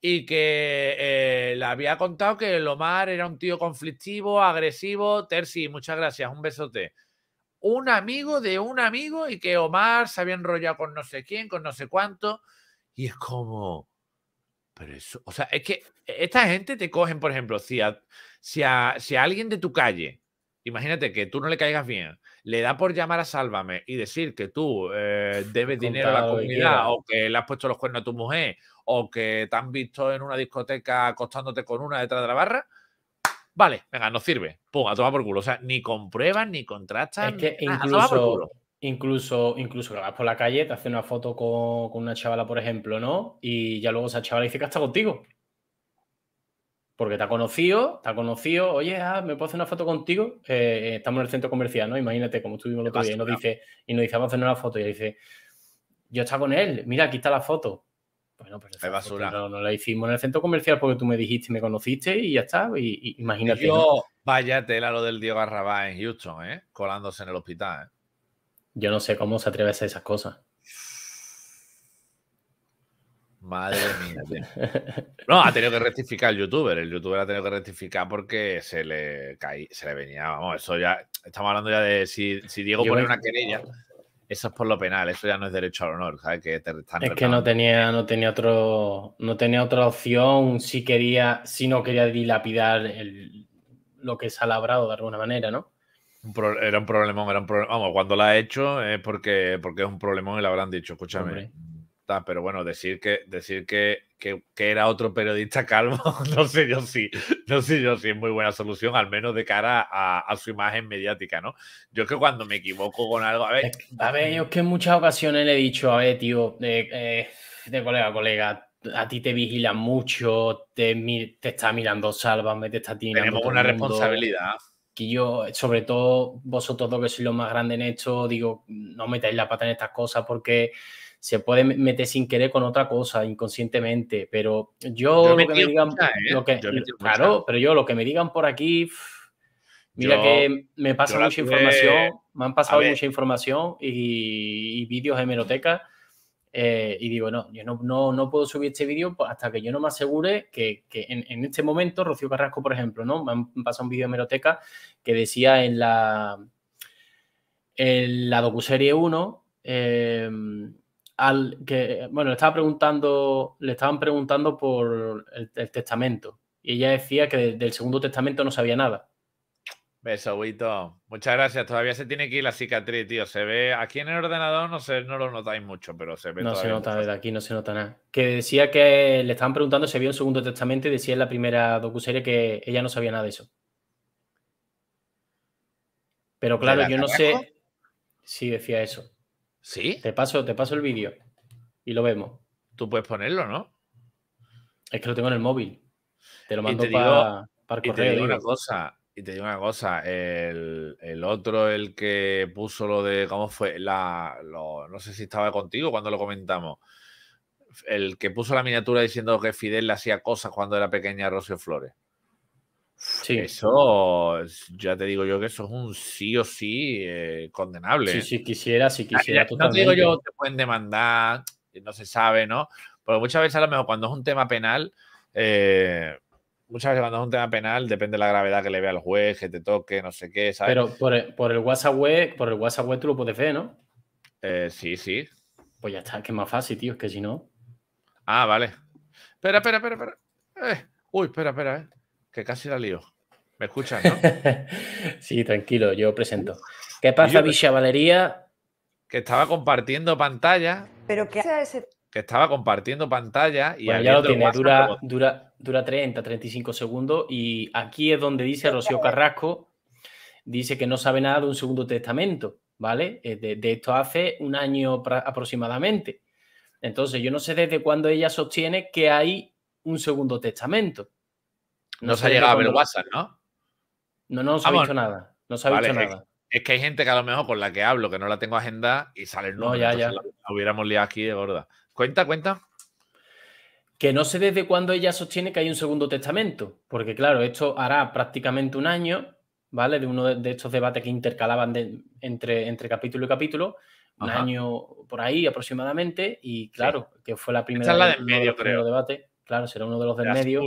A: y que eh, le había contado que el Omar era un tío conflictivo, agresivo. Terci, muchas gracias, un besote. Un amigo de un amigo y que Omar se había enrollado con no sé quién, con no sé cuánto. Y es como, pero eso, o sea, es que esta gente te cogen, por ejemplo, si a, si alguien de tu calle, imagínate que tú no le caigas bien, le da por llamar a Sálvame y decir que tú eh, debes dinero a la comunidad o que le has puesto los cuernos a tu mujer o que te han visto en una discoteca acostándote con una detrás de la barra, vale, venga, nos sirve. Pum, a tomar por culo. O sea, ni compruebas, ni contrastas. Es que incluso, incluso, incluso que vas por la
B: calle, te hace una foto con, una chavala, por ejemplo, ¿no? Y ya luego esa chavala dice que está contigo. Porque te ha conocido, te ha conocido, oye, ah, ¿me puedo hacer una foto contigo? Eh, eh, estamos en el centro comercial, ¿no? Imagínate, cómo estuvimos el otro día, y nos dice, y nos dice, vamos a hacer una foto, y dice, yo estaba con él, mira, aquí está la foto. Bueno, pero es basura. No, no, la hicimos en el centro comercial porque tú me dijiste, y me conociste y ya está. Y, imagínate.
A: vaya tela lo del Diego Arrabá en Houston, ¿eh? Colándose en el hospital. ¿eh?
B: Yo no sé cómo se atreve a hacer esas cosas.
A: Madre mía. No, ha tenido que rectificar el youtuber. El youtuber ha tenido que rectificar porque se le caí, se le venía. Vamos, eso ya. Estamos hablando ya de si, si Diego pone una querella eso es por lo penal, eso ya no es derecho al honor, ¿sabes? es que no
B: tenía, no tenía otro, no tenía otra opción si quería, si no quería dilapidar lo que se ha labrado de alguna manera,
A: ¿no? era un problemón, era un problema. Vamos, cuando lo ha hecho es porque, porque es un problemón y lo habrán dicho, escúchame. pero bueno, decir que, decir que que, era otro periodista calvo, no sé yo si, no sé yo sí es muy buena solución, al menos de cara a, su imagen mediática, ¿no? Yo es que cuando me equivoco con algo, a ver. A ver, yo es que en muchas ocasiones le he dicho,
B: a ver, tío, eh, eh, de colega a colega, a ti te vigilan mucho, te, te está mirando, sálvame, te está tirando. Tenemos una responsabilidad. Que yo, sobre todo vosotros dos que sois los más grandes en esto, digo, no metáis la pata en estas cosas porque se puede meter sin querer con otra cosa, inconscientemente, pero yo, lo que me digan, ¿eh? claro, pero yo lo que me digan por aquí, mira que me pasa mucha información, me han pasado mucha información y, vídeos de Eh, y digo, no, yo no, puedo subir este vídeo pues, hasta que yo no me asegure que, en, este momento, Rocío Carrasco, por ejemplo, ¿no? Me han pasado un vídeo de Meroteca que decía en la, en la docuserie 1, eh, em, que, bueno, le estaba preguntando, le estaban preguntando por el, testamento y ella decía que del segundo testamento no sabía nada.
A: Beso, Muchas gracias. Todavía se tiene que ir la cicatriz, tío. Se ve aquí en el ordenador, no sé, no lo notáis mucho, pero se ve. No se nota
B: desde aquí, no se nota nada. Que decía que le estaban preguntando si había un segundo testamento y decía en la primera docuserie que ella no sabía nada de eso. Pero claro, yo no sé. si decía eso. ¿Sí? Te paso, te paso el vídeo y lo vemos. Tú puedes ponerlo, ¿no? Es que lo tengo en el móvil. Te lo mando para correo. Y te digo una
A: cosa, y te digo una cosa, el, otro, el que puso lo de cómo fue, la, no sé si estaba contigo cuando lo comentamos, el que puso la miniatura diciendo que Fidel le hacía cosas cuando era pequeña a Rocío Flores. Eso, ya te digo yo que eso es un sí o sí eh, condenable. Si sí, quisiera, si sí, quisiera. Ya te digo yo, te pueden demandar, eh, no se sabe, ¿no? Porque muchas veces a lo mejor cuando es un tema penal, eh, muchas veces cuando es un tema penal, depende de la gravedad que le vea al juez, que te toque, no sé qué, ¿sabes? Pero por el, WhatsApp web, por el WhatsApp web tú lo puedes ver, ¿no? sí, sí.
B: Pues ya está, que es más fácil, tío, es que si no. Ah, vale.
A: Espera, espera, espera,
B: espera.
A: uy, espera, espera, Que casi la lío. ¿Me escuchas, no? sí, tranquilo, yo presento. ¿Qué pasa, Villa Valería? Que estaba compartiendo pantalla. ¿Pero qué hace ese? Que estaba compartiendo pantalla y bueno, lo tiene, dura, dura,
B: dura 30, 35 segundos. Y aquí es donde dice Rocío Carrasco, dice que no sabe nada de un segundo testamento, ¿vale? Eh, de, esto hace un año aproximadamente. Entonces, yo no sé desde cuándo ella sostiene que hay un segundo testamento.
A: No, no se ha llegado a ver WhatsApp,
B: ¿no? No, no se ha ah, dicho nada.
A: No se ha dicho nada. Es, que hay gente que a lo mejor con la que hablo, que no la tengo agenda y sale el nombre. No, ya, ya. La, hubiéramos liado aquí de gorda. Cuenta, cuenta. Que no sé desde cuándo ella sostiene
B: que hay un segundo testamento, porque claro, esto hará prácticamente un año, ¿vale? De uno de, estos debates que intercalaban entre, entre capítulo y capítulo, un año por ahí aproximadamente, y claro, que fue la primera. Esta es la del medio, creo. Debate. Claro, será uno de los del de medio.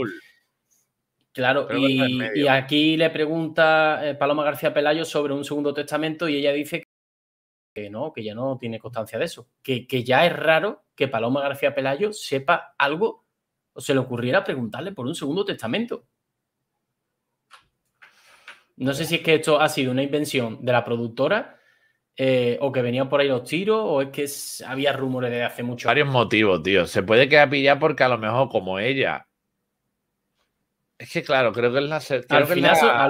B: Claro, y, aquí le pregunta eh, Paloma García Pelayo sobre un segundo testamento y ella dice que no, que ya no tiene constancia de eso, que, que ya es raro que Paloma García Pelayo sepa algo o se le ocurriera preguntarle por un segundo testamento. No sé si es que esto ha sido una invención de la productora eh, o que venían por ahí los tiros o es que había rumores de hace mucho. Varios
A: motivos, tío. Se puede quedar pillada porque a lo mejor como ella es que claro, creo que es la. Al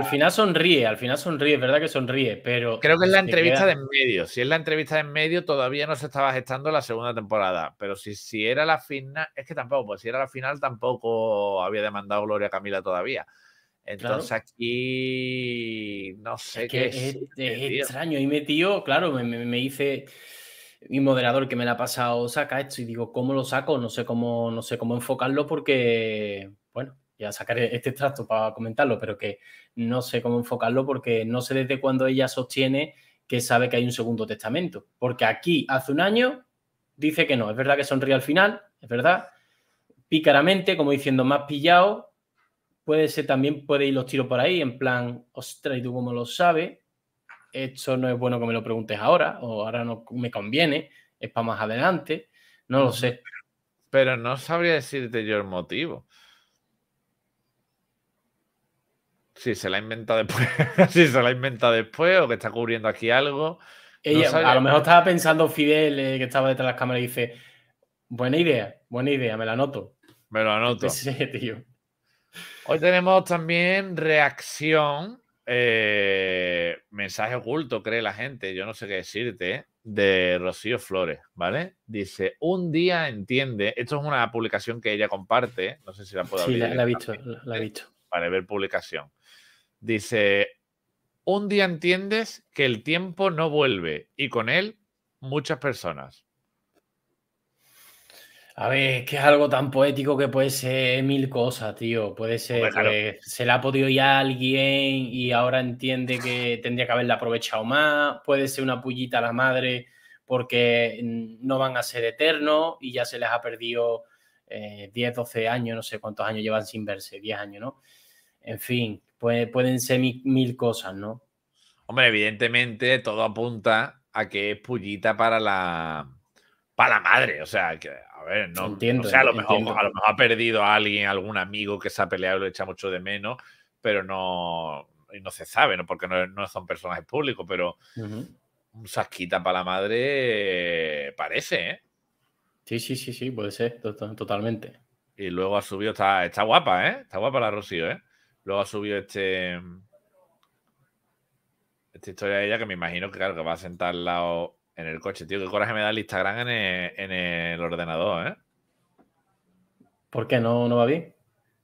A: final, sonríe, al final sonríe, es verdad que sonríe, pero. Creo que es la entrevista de en medio. Si es la entrevista de en medio, todavía no se estaba gestando la segunda temporada. Pero si, si era la final. Es que tampoco, pues si era la final, tampoco había demandado Gloria Camila todavía. Entonces aquí. No sé qué. Es, es, extraño.
B: Y me tío, claro, me, me, dice mi moderador que me la ha pasado saca esto y digo, ¿cómo lo saco? No sé cómo, no sé cómo enfocarlo porque a sacar e-, este extracto para comentarlo, pero que no sé cómo enfocarlo porque no sé desde cuándo ella sostiene que sabe que hay un segundo testamento. Porque aquí, hace un año, dice que no. Es verdad que sonríe al final, es verdad. Pícaramente, como diciendo, más pillado. Puede ser también, puede ir los tiros por ahí, en plan, ostras, ¿y tú cómo lo sabes? Esto no es bueno que me lo preguntes ahora, o ahora no me conviene, es para más
A: adelante. No lo sé. Pero no sabría decirte yo el motivo. si se la inventa después, si se la inventa después o que está cubriendo aquí algo. a lo mejor estaba pensando Fidel, eh, que estaba detrás de las cámaras, y dice, buena idea, buena idea, me la anoto. Me la anoto. Sí, tío. Hoy tenemos también reacción, eh, mensaje oculto, cree la gente, yo no sé qué decirte, de Rocío Flores, ¿vale? Dice, un día entiende, esto es una publicación que ella comparte, no sé si la puedo abrir. Sí, la he visto, la he visto. Vale, ver publicación. Dice, un día entiendes que el tiempo no vuelve y con él muchas personas. A ver, es que es algo tan
B: poético que puede ser mil cosas, tío. Puede ser que se la ha podido ya alguien y ahora entiende que tendría que haberla aprovechado más. Puede ser una pullita a la madre porque no van a ser eternos y ya se les ha perdido 10, eh, 12 años, no sé cuántos años llevan sin verse, 10 años, ¿no? En fin, pueden ser mil, cosas, ¿no?
A: Hombre, evidentemente todo apunta a que es pullita para la para la madre, o sea, que a ver, no entiendo, o sea, a lo, mejor, ha perdido a alguien, algún amigo que se ha peleado y lo echa mucho de menos, pero no no se sabe, ¿no? Porque no, son personajes públicos, pero
B: un
A: sasquita para la madre eh, parece, ¿eh? Sí, sí, sí, sí, puede ser, totalmente. Y luego ha subido, está, está guapa, ¿eh? Está guapa la Rocío, ¿eh? Luego ha subido este. Esta historia de ella que me imagino que, claro, que va a sentar al lado en el coche, tío. Qué coraje me da el Instagram en el, ordenador, ¿eh?
B: ¿Por qué no, no va bien?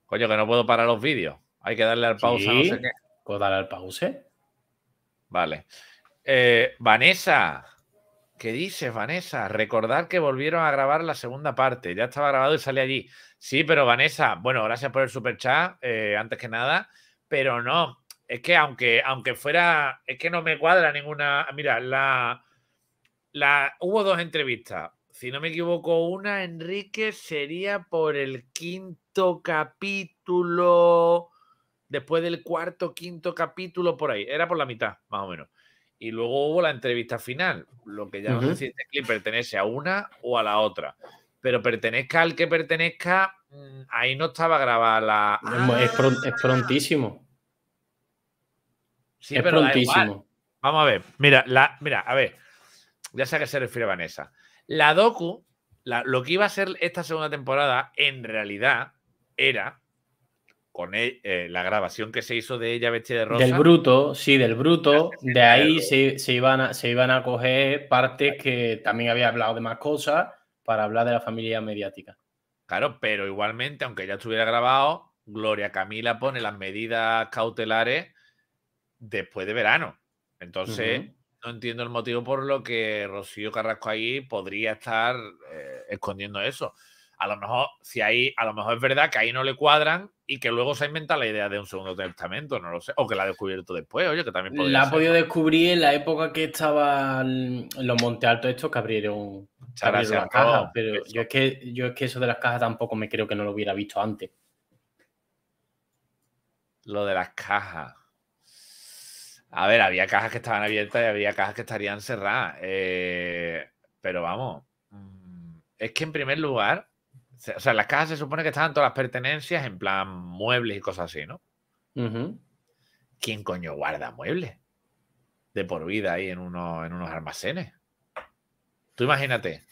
A: Coño, que no puedo parar los vídeos. Hay que darle al pausa, no sé qué. ¿Puedo darle al pause? Vale. Eh, Vanessa, ¿qué dices, Vanessa? Recordar que volvieron a grabar la segunda parte. Ya estaba grabado y sale allí. Sí, pero Vanessa, bueno, gracias por el super chat, eh, antes que nada, pero no, es que aunque, aunque fuera, es que no me cuadra ninguna. Mira, la, la, hubo dos entrevistas. Si no me equivoco, una, Enrique, sería por el quinto capítulo, después del cuarto, quinto capítulo, por ahí. Era por la mitad, más o menos. Y luego hubo la entrevista final, lo que ya no sé si este pertenece a una o a la otra pero pertenezca al que pertenezca, mm, ahí no estaba grabada la.
B: Es, ah. prontísimo.
A: es prontísimo. Vamos a ver, mira, la, mira, a ver, ya sé a qué se refiere Vanessa. La docu, lo que iba a ser esta segunda temporada, en realidad, era con e, eh, la grabación que se hizo de ella vestida de rosa. Del bruto,
B: sí, del bruto. De ahí se, iban se iban a coger partes que también había hablado de más cosas para hablar de la familia mediática.
A: Claro, pero igualmente, aunque ya estuviera grabado, Gloria Camila pone las medidas cautelares después de verano. Entonces, no entiendo el motivo por lo que Rocío Carrasco ahí podría estar eh, escondiendo eso a lo mejor, si ahí, a lo mejor es verdad que ahí no le cuadran y que luego se ha inventado la idea de un segundo testamento, no lo sé, o que la ha descubierto después, oye, que también podría La ha podido
B: descubrir en la época que estaban los Monte altos estos que abrieron, las cajas, pero yo es que yo es que eso de las cajas tampoco me creo que no lo hubiera visto antes.
A: Lo de las cajas. A ver, había cajas que estaban abiertas y había cajas que estarían cerradas. Eh, pero vamos, mm, es que en primer lugar, o sea, las casas se supone que estaban todas las pertenencias, en plan muebles y cosas así, ¿no? ¿Quién coño guarda muebles? De por vida ahí en, uno, en unos almacenes. Tú imagínate,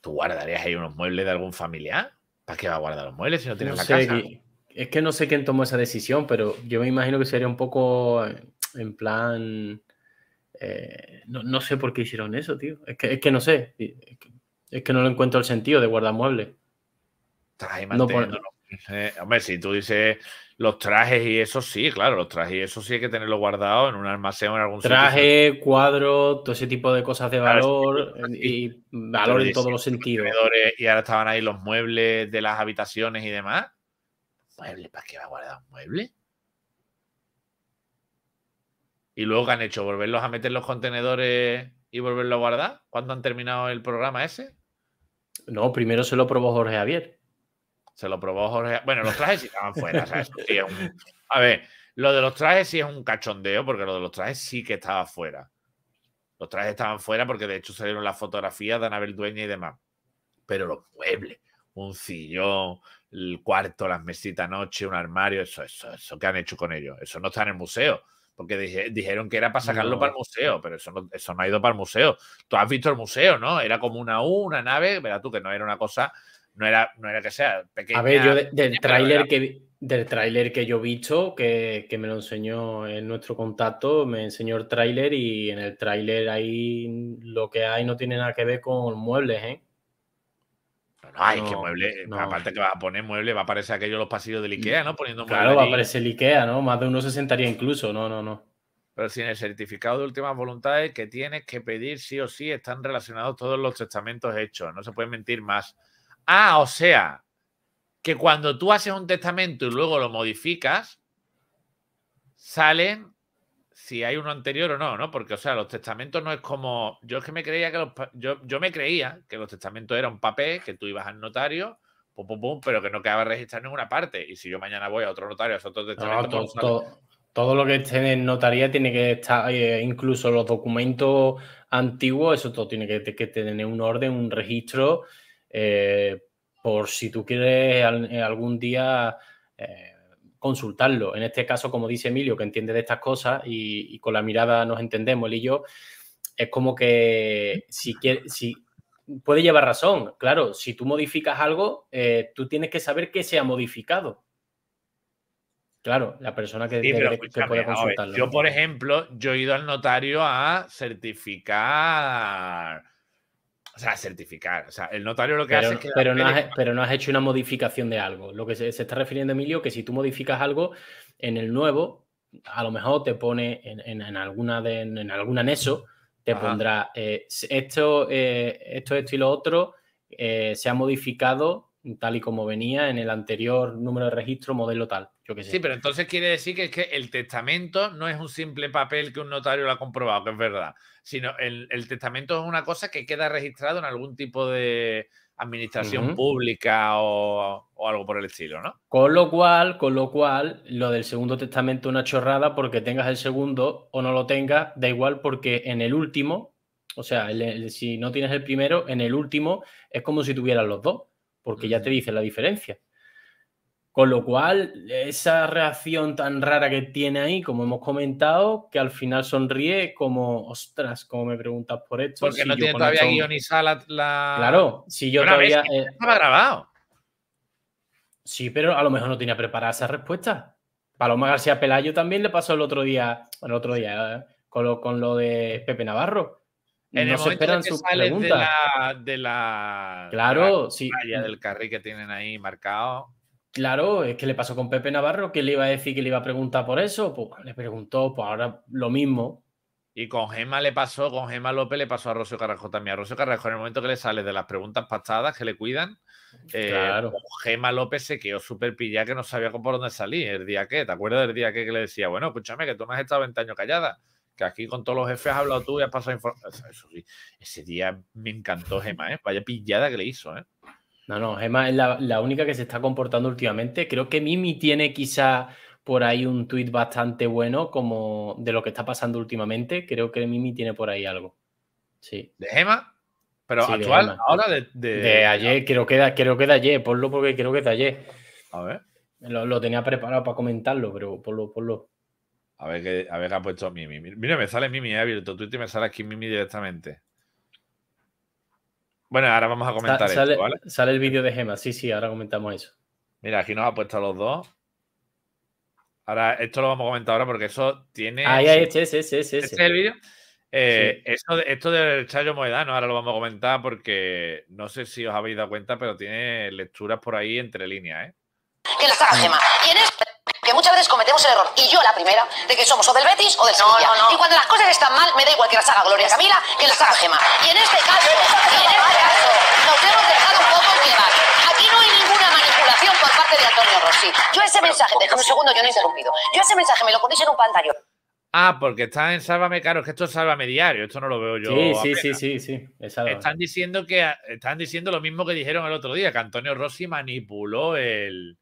A: ¿tú guardarías ahí unos muebles de algún familiar? ¿Para qué va a guardar los muebles si no tienes la casa?
B: es que no sé quién tomó esa decisión, pero yo me imagino que sería un poco en plan. Eh, no, sé por qué hicieron eso, tío. Es que, es que no sé. Es que no lo encuentro el sentido
A: de muebles. Traje no, eh, hombre, si tú dices los trajes y eso sí, claro, los trajes y eso sí hay que tenerlo guardado en un almacén o en algún Traje, cuadro, todo ese
B: tipo de cosas de valor
A: eh, y valor en todos los sentidos. Y ahora estaban ahí los muebles de las habitaciones y demás. ¿Muebles? ¿Para qué va a guardar un mueble? Y luego, ¿qué han hecho? ¿Volverlos a meter los contenedores y volverlo a guardar? ¿Cuándo han terminado el programa ese? No, primero se lo probó Jorge Javier. Se lo probó Jorge. Bueno, los trajes sí estaban fuera. A ver, lo de los trajes sí es un cachondeo, porque lo de los trajes sí que estaba fuera. Los trajes estaban fuera porque de hecho salieron las fotografías de Anabel Dueña y demás. Pero los muebles, un sillón, el cuarto, las mesitas noche, un armario, eso, eso, eso, que han hecho con ellos? Eso no está en el museo porque dijeron que era para sacarlo para el museo, pero eso no, eso no ha ido para el museo. Tú has visto el museo, ¿no? Era como una una nave, verás tú que no era una cosa, no era, no era que sea pequeña. A ver, yo del tráiler que
B: del tráiler que yo he visto, que, que, me lo enseñó en nuestro contacto, me enseñó el tráiler y en el tráiler ahí lo que hay no tiene nada que ver con muebles, ¿eh? No, qué que mueble, aparte que va a poner mueble, va a aparecer
A: aquello los pasillos del
B: Ikea, ¿no? Poniendo claro, va a aparecer el Ikea, ¿no? Más de uno se sentaría incluso, no, no, no.
A: Pero sin el certificado de últimas voluntades que tienes que pedir sí o sí están relacionados todos los testamentos hechos, no se puede mentir más. Ah, o sea, que cuando tú haces un testamento y luego lo modificas, salen si hay uno anterior o no, ¿no? Porque, o sea, los testamentos no es como. Yo es que me creía que los. Yo, me creía que los testamentos eran un papel que tú ibas al notario, pum, pero que no quedaba registrado en ninguna parte. Y si yo mañana voy a otro notario, a otro testamento. Pues
B: todo, lo que esté en notaría tiene que estar. Eh, incluso los documentos antiguos, eso todo tiene que, tener un orden, un registro. Eh, por si tú quieres eh, algún día consultarlo. En este caso, como dice Emilio, que entiende de estas cosas y, con la mirada nos entendemos, él y yo, es como que si, si puede llevar razón. Claro, si tú modificas algo, eh, tú tienes que saber que se ha modificado. Claro, la persona que, consultarlo. yo, por
A: ejemplo, yo he ido al notario a certificar o sea, certificar. O sea, el notario lo que hace es Pero no,
B: has, hecho una modificación de algo. Lo que se, está refiriendo Emilio, que si tú modificas algo en el nuevo, a lo mejor te pone en, alguna de, en, algún anexo, te pondrá eh, esto, eh, esto, esto y lo otro eh, se ha modificado tal y como venía en el anterior número de registro, modelo tal, yo que sé. Sí,
A: pero entonces quiere decir que, es que el testamento no es un simple papel que un notario lo ha comprobado, que es verdad, sino el, testamento es una cosa que queda registrado en algún tipo de administración pública o, algo por el estilo, ¿no?
B: Con lo cual, con lo cual, lo del segundo testamento es una chorrada porque tengas el segundo o no lo tengas, da igual porque en el último, o sea, si no tienes el primero, en el último es como si tuvieras los dos porque ya te dice la diferencia. Con lo cual, esa reacción tan rara que tiene ahí, como hemos comentado, que al final sonríe como, ostras, como me preguntas por esto. Porque no tiene todavía
A: guionizada la, Claro, si yo todavía. Eh, estaba
B: grabado. Sí, pero a lo mejor no tenía preparada esa respuesta. Paloma García Pelayo también le pasó el otro día, el otro día, eh, con lo de Pepe Navarro. En el momento en que de la,
A: de claro, mm. del carril que tienen ahí marcado.
B: Claro, es que le pasó con Pepe Navarro, que le iba a decir que le iba a preguntar por eso, pues le preguntó, pues ahora lo mismo.
A: Y con Gema le pasó, con Gema López le pasó a Rocío Carrasco también. A Rocío Carrasco, en el momento que le sale de las preguntas pasadas que le cuidan, eh, Gema López se quedó súper pillada que no sabía por dónde salir. El día que, ¿te acuerdas del día que, le decía, bueno, escúchame, que tú no has estado 20 callada? que aquí con todos los jefes has hablado tú y has pasado información. Eso sí, ese día me encantó Gema, ¿eh? Vaya pillada que le hizo, ¿eh? No, no,
B: Gemma es la, única que se está comportando últimamente. Creo que Mimi tiene quizá por ahí un tuit bastante bueno como de lo que está pasando últimamente. Creo que Mimi tiene por ahí algo. Sí. ¿De Gemma? Pero actual,
A: ahora de, de,
B: ayer, creo que, de, creo que de ayer, ponlo porque creo que es de ayer. A ver. Lo, lo tenía preparado para comentarlo, pero ponlo, ponlo.
A: A ver qué, ha puesto Mimi. Mira, me sale Mimi, he abierto Twitter y me sale aquí Mimi directamente. Bueno, ahora vamos a comentar sale, Sale el vídeo de Gema, sí, sí, ahora comentamos eso. Mira, aquí nos ha puesto los dos. Ahora, esto lo vamos a comentar ahora porque eso tiene. Ahí ahí, este, ese, ese, ¿Este es el vídeo? Eh, esto del Chayo Moedano, ahora lo vamos a comentar porque no sé si os habéis dado cuenta, pero tiene lecturas por ahí entre líneas, ¿eh?
C: Que lo saca mm. Gema que muchas veces cometemos el error, y yo la primera, de que somos o del Betis o del Sevilla. Y cuando las cosas están mal, me da igual que las haga Gloria Camila que las haga Gema. Y en este caso, en este nos hemos dejado un poco llevar. Aquí no hay ninguna manipulación por parte de Antonio Rossi. Yo ese mensaje, déjame un segundo, yo no he interrumpido. Yo ese mensaje me lo ponéis en un pantalla.
A: Ah, porque está en Sálvame, claro, es que esto es Sálvame Diario, esto no lo veo yo. Sí, sí, sí, sí, sí. Están diciendo que están diciendo lo mismo que dijeron el otro día, que Antonio Rossi manipuló el,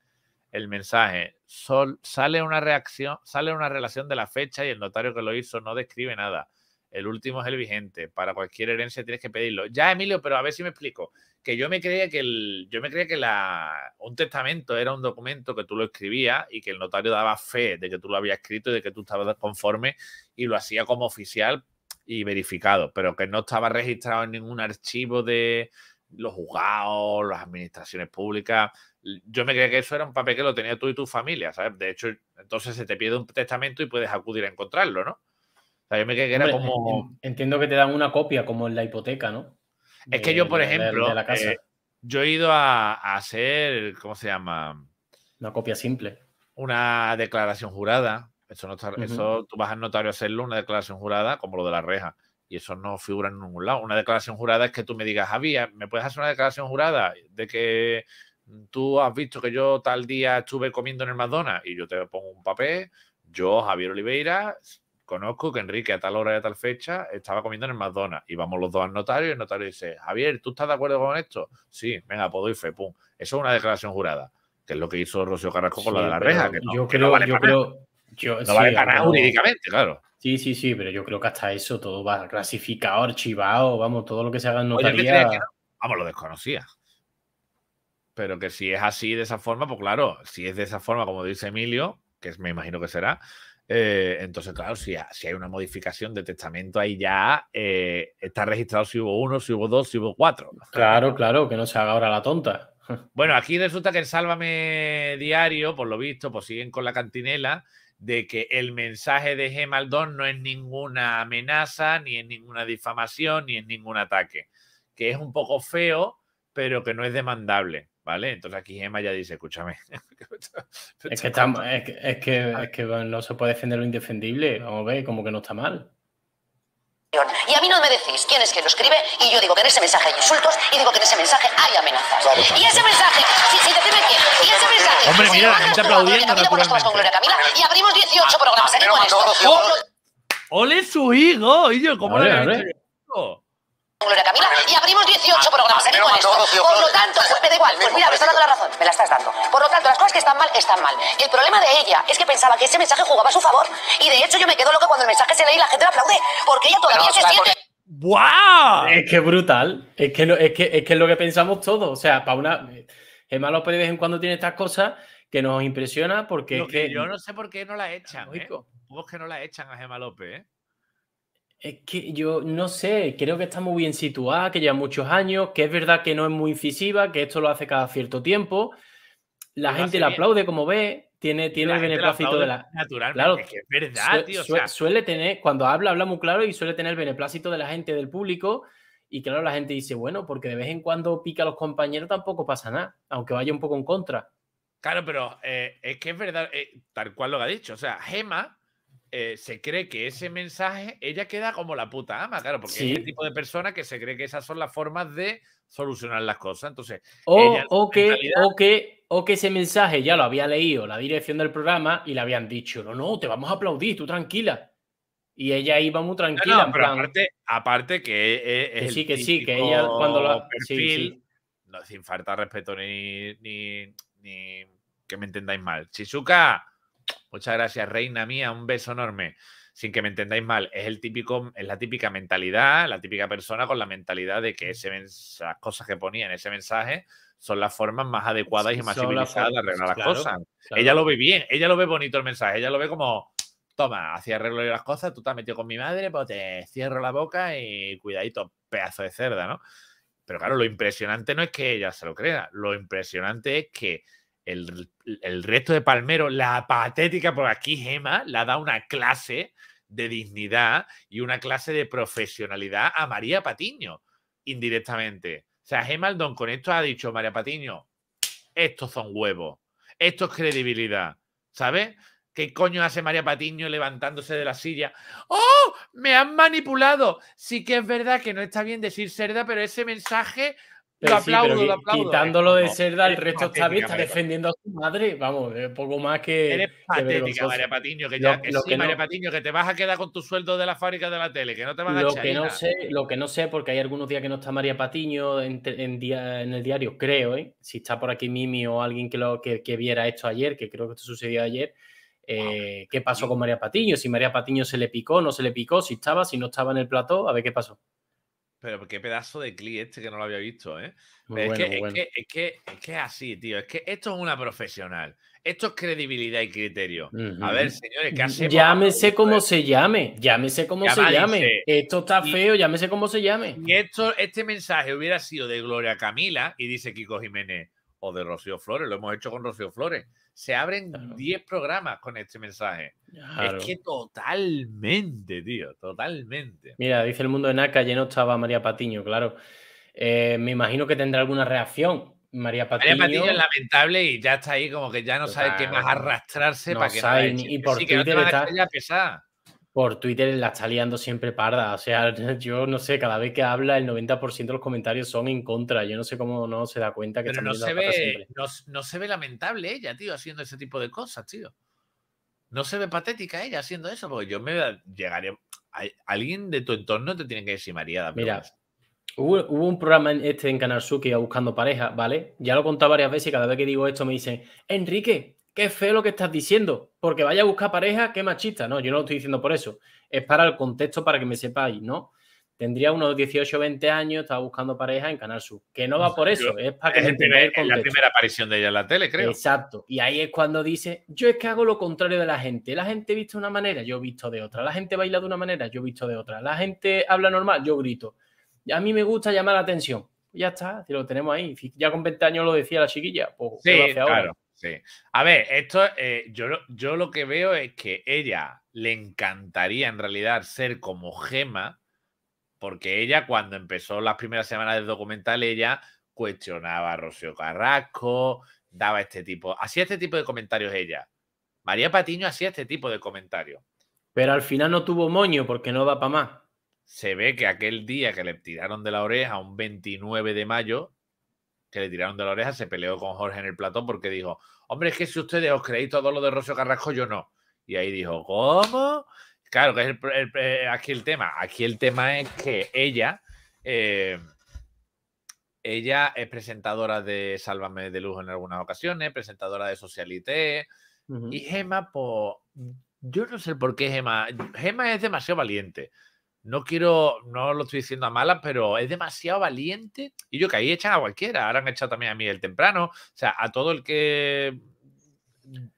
A: el mensaje. sale, una reacción, sale una relación de la fecha y el notario que lo hizo no describe nada. El último es el vigente. Para cualquier herencia tienes que pedirlo. Ya, Emilio, pero a ver si me explico. Que yo me creía que el, yo me creía que la, un testamento era un documento que tú lo escribías y que el notario daba fe de que tú lo habías escrito y de que tú estabas conforme y lo hacía como oficial y verificado, pero que no estaba registrado en ningún archivo de los juzgados, las administraciones públicas yo me creía que eso era un papel que lo tenía tú y tu familia, ¿sabes? De hecho, entonces se te pide un testamento y puedes acudir a encontrarlo, ¿no? O sea, yo me creía que era
B: como... Entiendo que te dan una copia, como en la hipoteca, ¿no?
A: Es que yo, por ejemplo, eh, yo he ido a, hacer, ¿cómo se llama? Una copia simple. Una declaración jurada. Eso, no eso tú vas al notario a hacerlo, una declaración jurada, como lo de la reja. Y eso no figura en ningún lado. Una declaración jurada es que tú me digas, Javier, ¿me puedes hacer una declaración jurada de que tú has visto que yo tal día estuve comiendo en el McDonald's y yo te pongo un papel, yo, Javier Oliveira, conozco que Enrique a tal hora y a tal fecha estaba comiendo en el McDonald's y vamos los dos al notario y el notario dice, Javier, ¿tú estás de acuerdo con esto? Sí, venga, puedo ir, fe, pum. Eso es una declaración jurada, que es lo que hizo Rocío Carrasco con la de la reja, que yo creo, que no vale nada. jurídicamente, claro. Sí,
B: sí, sí, pero yo creo que hasta eso todo va clasificado, archivado, vamos, todo lo que se haga en notaría...
A: vamos, lo desconocía. Pero que si es así de esa forma, pues claro, si es de esa forma, como dice Emilio, que me imagino que será, eh, entonces, claro, si, hay una modificación de testamento, ahí ya eh, está registrado si hubo uno, si hubo dos, si hubo cuatro. Claro, claro, que no se haga ahora la tonta. Bueno, aquí resulta que en Sálvame Diario, por lo visto, pues siguen con la cantinela de que el mensaje de G. no es ninguna amenaza, ni es ninguna difamación, ni es ningún ataque. Que es un poco feo, pero que no es demandable. ¿vale? Entonces aquí Emma ya dice, escúchame. es, que es, que, ah.
B: es, que, no se puede defender lo indefendible, Como veis, como que no está mal.
A: Y a mí no me decís quién es quien lo escribe y yo digo que en ese mensaje hay insultos y digo que en ese mensaje hay amenazas. Pues. Y ese mensaje, si, si decime quién, ese mensaje... Hombre, mira, la gente aplaudiendo pues y abrimos 18 ah, programas ¿eh? con esto. ¡Ole su hijo! ¡Ole, Camila y abrimos 18 ah, programas
C: Por lo tanto, pues, me da igual, pues mira, me estás dando la razón, me la estás dando. Por lo tanto, las cosas que están mal, están mal. El problema de ella es que pensaba que ese mensaje jugaba a su favor y de hecho yo me quedo loca cuando el mensaje se lee y la gente lo aplaude, porque ella todavía se siente...
B: Es que brutal. Es que, es, que, es lo que pensamos todos. O sea, para una. Gemma López de vez en cuando tiene estas cosas que nos impresiona porque. Yo no
A: sé por qué no la echan. ¿eh? Pues que no la echan a Gemma López, ¿eh?
B: Es que yo no sé, creo que está muy bien situada, que lleva muchos años, que es verdad que no es muy incisiva, que esto lo hace cada cierto tiempo. La gente la aplaude, como ve, tiene, tiene el beneplácito de la. Naturalmente, claro, que es
C: verdad, tío.
B: Suele tener, cuando habla, habla muy claro y suele tener el beneplácito de la gente, del público. Y claro, la gente dice, bueno, porque de vez en cuando pica a los compañeros, tampoco pasa nada, aunque vaya un poco en contra.
A: Claro, pero eh, es que es verdad, eh, tal cual lo ha dicho. O sea, Gema eh, se cree que ese mensaje, ella queda como la puta ama, claro, porque es el tipo de persona que se cree que esas son las formas de solucionar las cosas. Entonces,
B: o, que, o, que, ese mensaje ya lo había leído la dirección del programa y le habían dicho, no, no, te vamos a aplaudir, tú tranquila. Y ella iba muy tranquila.
A: aparte, que, e, e, sí, que sí, que ella cuando lo sin falta de respeto ni, ni que me entendáis mal. Shizuka, Muchas gracias, reina mía, un beso enorme. Sin que me entendáis mal, es, el típico, es la típica mentalidad, la típica persona con la mentalidad de que las esas cosas que ponía en ese mensaje son las formas más adecuadas y más civilizadas de arreglar las cosas. Ella lo ve bien, ella lo ve bonito el mensaje, ella lo ve como, toma, hacía arreglo las cosas, tú te has metido con mi madre, pues te cierro la boca y cuidadito, pedazo de cerda, ¿no? Pero claro, lo impresionante no es que ella se lo crea, lo impresionante es que el, resto de Palmero, la patética, por aquí Gema la ha dado una clase de dignidad y una clase de profesionalidad a María Patiño, indirectamente. O sea, Gema don con esto ha dicho, María Patiño, estos son huevos, esto es credibilidad, ¿sabes? ¿Qué coño hace María Patiño levantándose de la silla? ¡Oh! ¡Me han manipulado! Sí que es verdad que no está bien decir cerda, pero ese mensaje lo aplaudo, lo aplaudo. Quitándolo de Cerda, el resto está bien, está
B: defendiendo a su madre. Vamos, poco más que. Eres patética, María Patiño, que sí, María
A: Patiño, que te vas a quedar con tu sueldo de la fábrica de la tele, que no te van a lo Que no sé,
B: lo que no sé, porque hay algunos días que no está María Patiño en, el diario, creo, ¿eh? Si está por aquí Mimi o alguien que, viera esto ayer, que creo que esto sucedió ayer. Eh, ¿Qué pasó con María Patiño? Si María Patiño se le picó, no se le picó, si estaba, si no estaba en el plató, a ver qué pasó.
A: Pero qué pedazo de cliente este que no lo había visto, ¿eh? es, que, Es, así, tío. Es que esto es una profesional. Esto es credibilidad y criterio. A ver, señores, ¿qué hacemos? Llámese
B: cómo como eh? se llame. Llámese como se llame. Esto está feo,
A: llámese como se llame. Y esto, este mensaje hubiera sido de Gloria Camila y dice Kiko Jiménez o de Rocío Flores, lo hemos hecho con Rocío Flores. Se abren 10 programas con este mensaje. Es que totalmente, tío, totalmente.
B: Mira, dice el mundo de Naca, lleno estaba María Patiño, claro. Eh, me imagino que tendrá alguna reacción. María Patiño. María Patiño es
A: lamentable y ya está ahí, como que ya no sabe qué más arrastrarse para que sabe, no Y por qué que no
B: por Twitter la está liando siempre parda. O sea, yo no sé, cada vez que habla el 90% de los comentarios son en contra. Yo no sé cómo no se da cuenta que... Pero no se, ve,
A: no, se ve lamentable ella, tío, haciendo ese tipo de cosas, tío. No se ve patética ella haciendo eso, porque yo me llegaría... Alguien de tu entorno te tiene que decir María. Mira, hubo, un programa en
B: este en Canal que buscando pareja, ¿vale? Ya lo he contado varias veces y cada vez que digo esto me dicen, Enrique, qué feo lo que estás diciendo, porque vaya a buscar pareja, qué machista. No, yo no lo estoy diciendo por eso. Es para el contexto, para que me sepáis, ¿no? Tendría unos 18 o 20 años, estaba buscando pareja en Canal
A: Sur. Que no va por eso, es para que el primer, la primera aparición de ella en la tele, creo. Exacto.
B: Y ahí es cuando dice, yo es que hago lo contrario de la gente. La gente visto de una manera, yo he visto de otra. La gente baila de una manera, yo he visto de otra. La gente habla normal, yo grito. A mí me gusta llamar la atención. Ya está, si lo tenemos ahí. ya con 20 años lo decía la chiquilla, pues sí, hace ahora?
A: A ver, esto eh, yo, yo lo que veo es que ella le encantaría en realidad ser como Gema, porque ella cuando empezó las primeras semanas del documental, ella cuestionaba a Rocío Carrasco, daba este tipo, hacía este tipo de comentarios ella. María Patiño hacía este tipo de comentarios. Pero al final no tuvo moño porque no da para más. Se ve que aquel día que le tiraron de la oreja, un 29 de mayo, que le tiraron de la oreja, se peleó con Jorge en el platón porque dijo, hombre, es que si ustedes os creéis todo lo de Rosio Carrasco, yo no. Y ahí dijo, ¿cómo? Claro, que es eh, aquí el tema. Aquí el tema es que ella, eh, ella es presentadora de Sálvame de Lujo en algunas ocasiones, presentadora de Socialité. Y Gema, pues, yo no sé por qué Gema. Gema es demasiado valiente no quiero, no lo estoy diciendo a malas, pero es demasiado valiente. Y yo que ahí echan a cualquiera, ahora han echado también a mí el Temprano, o sea, a todo el que,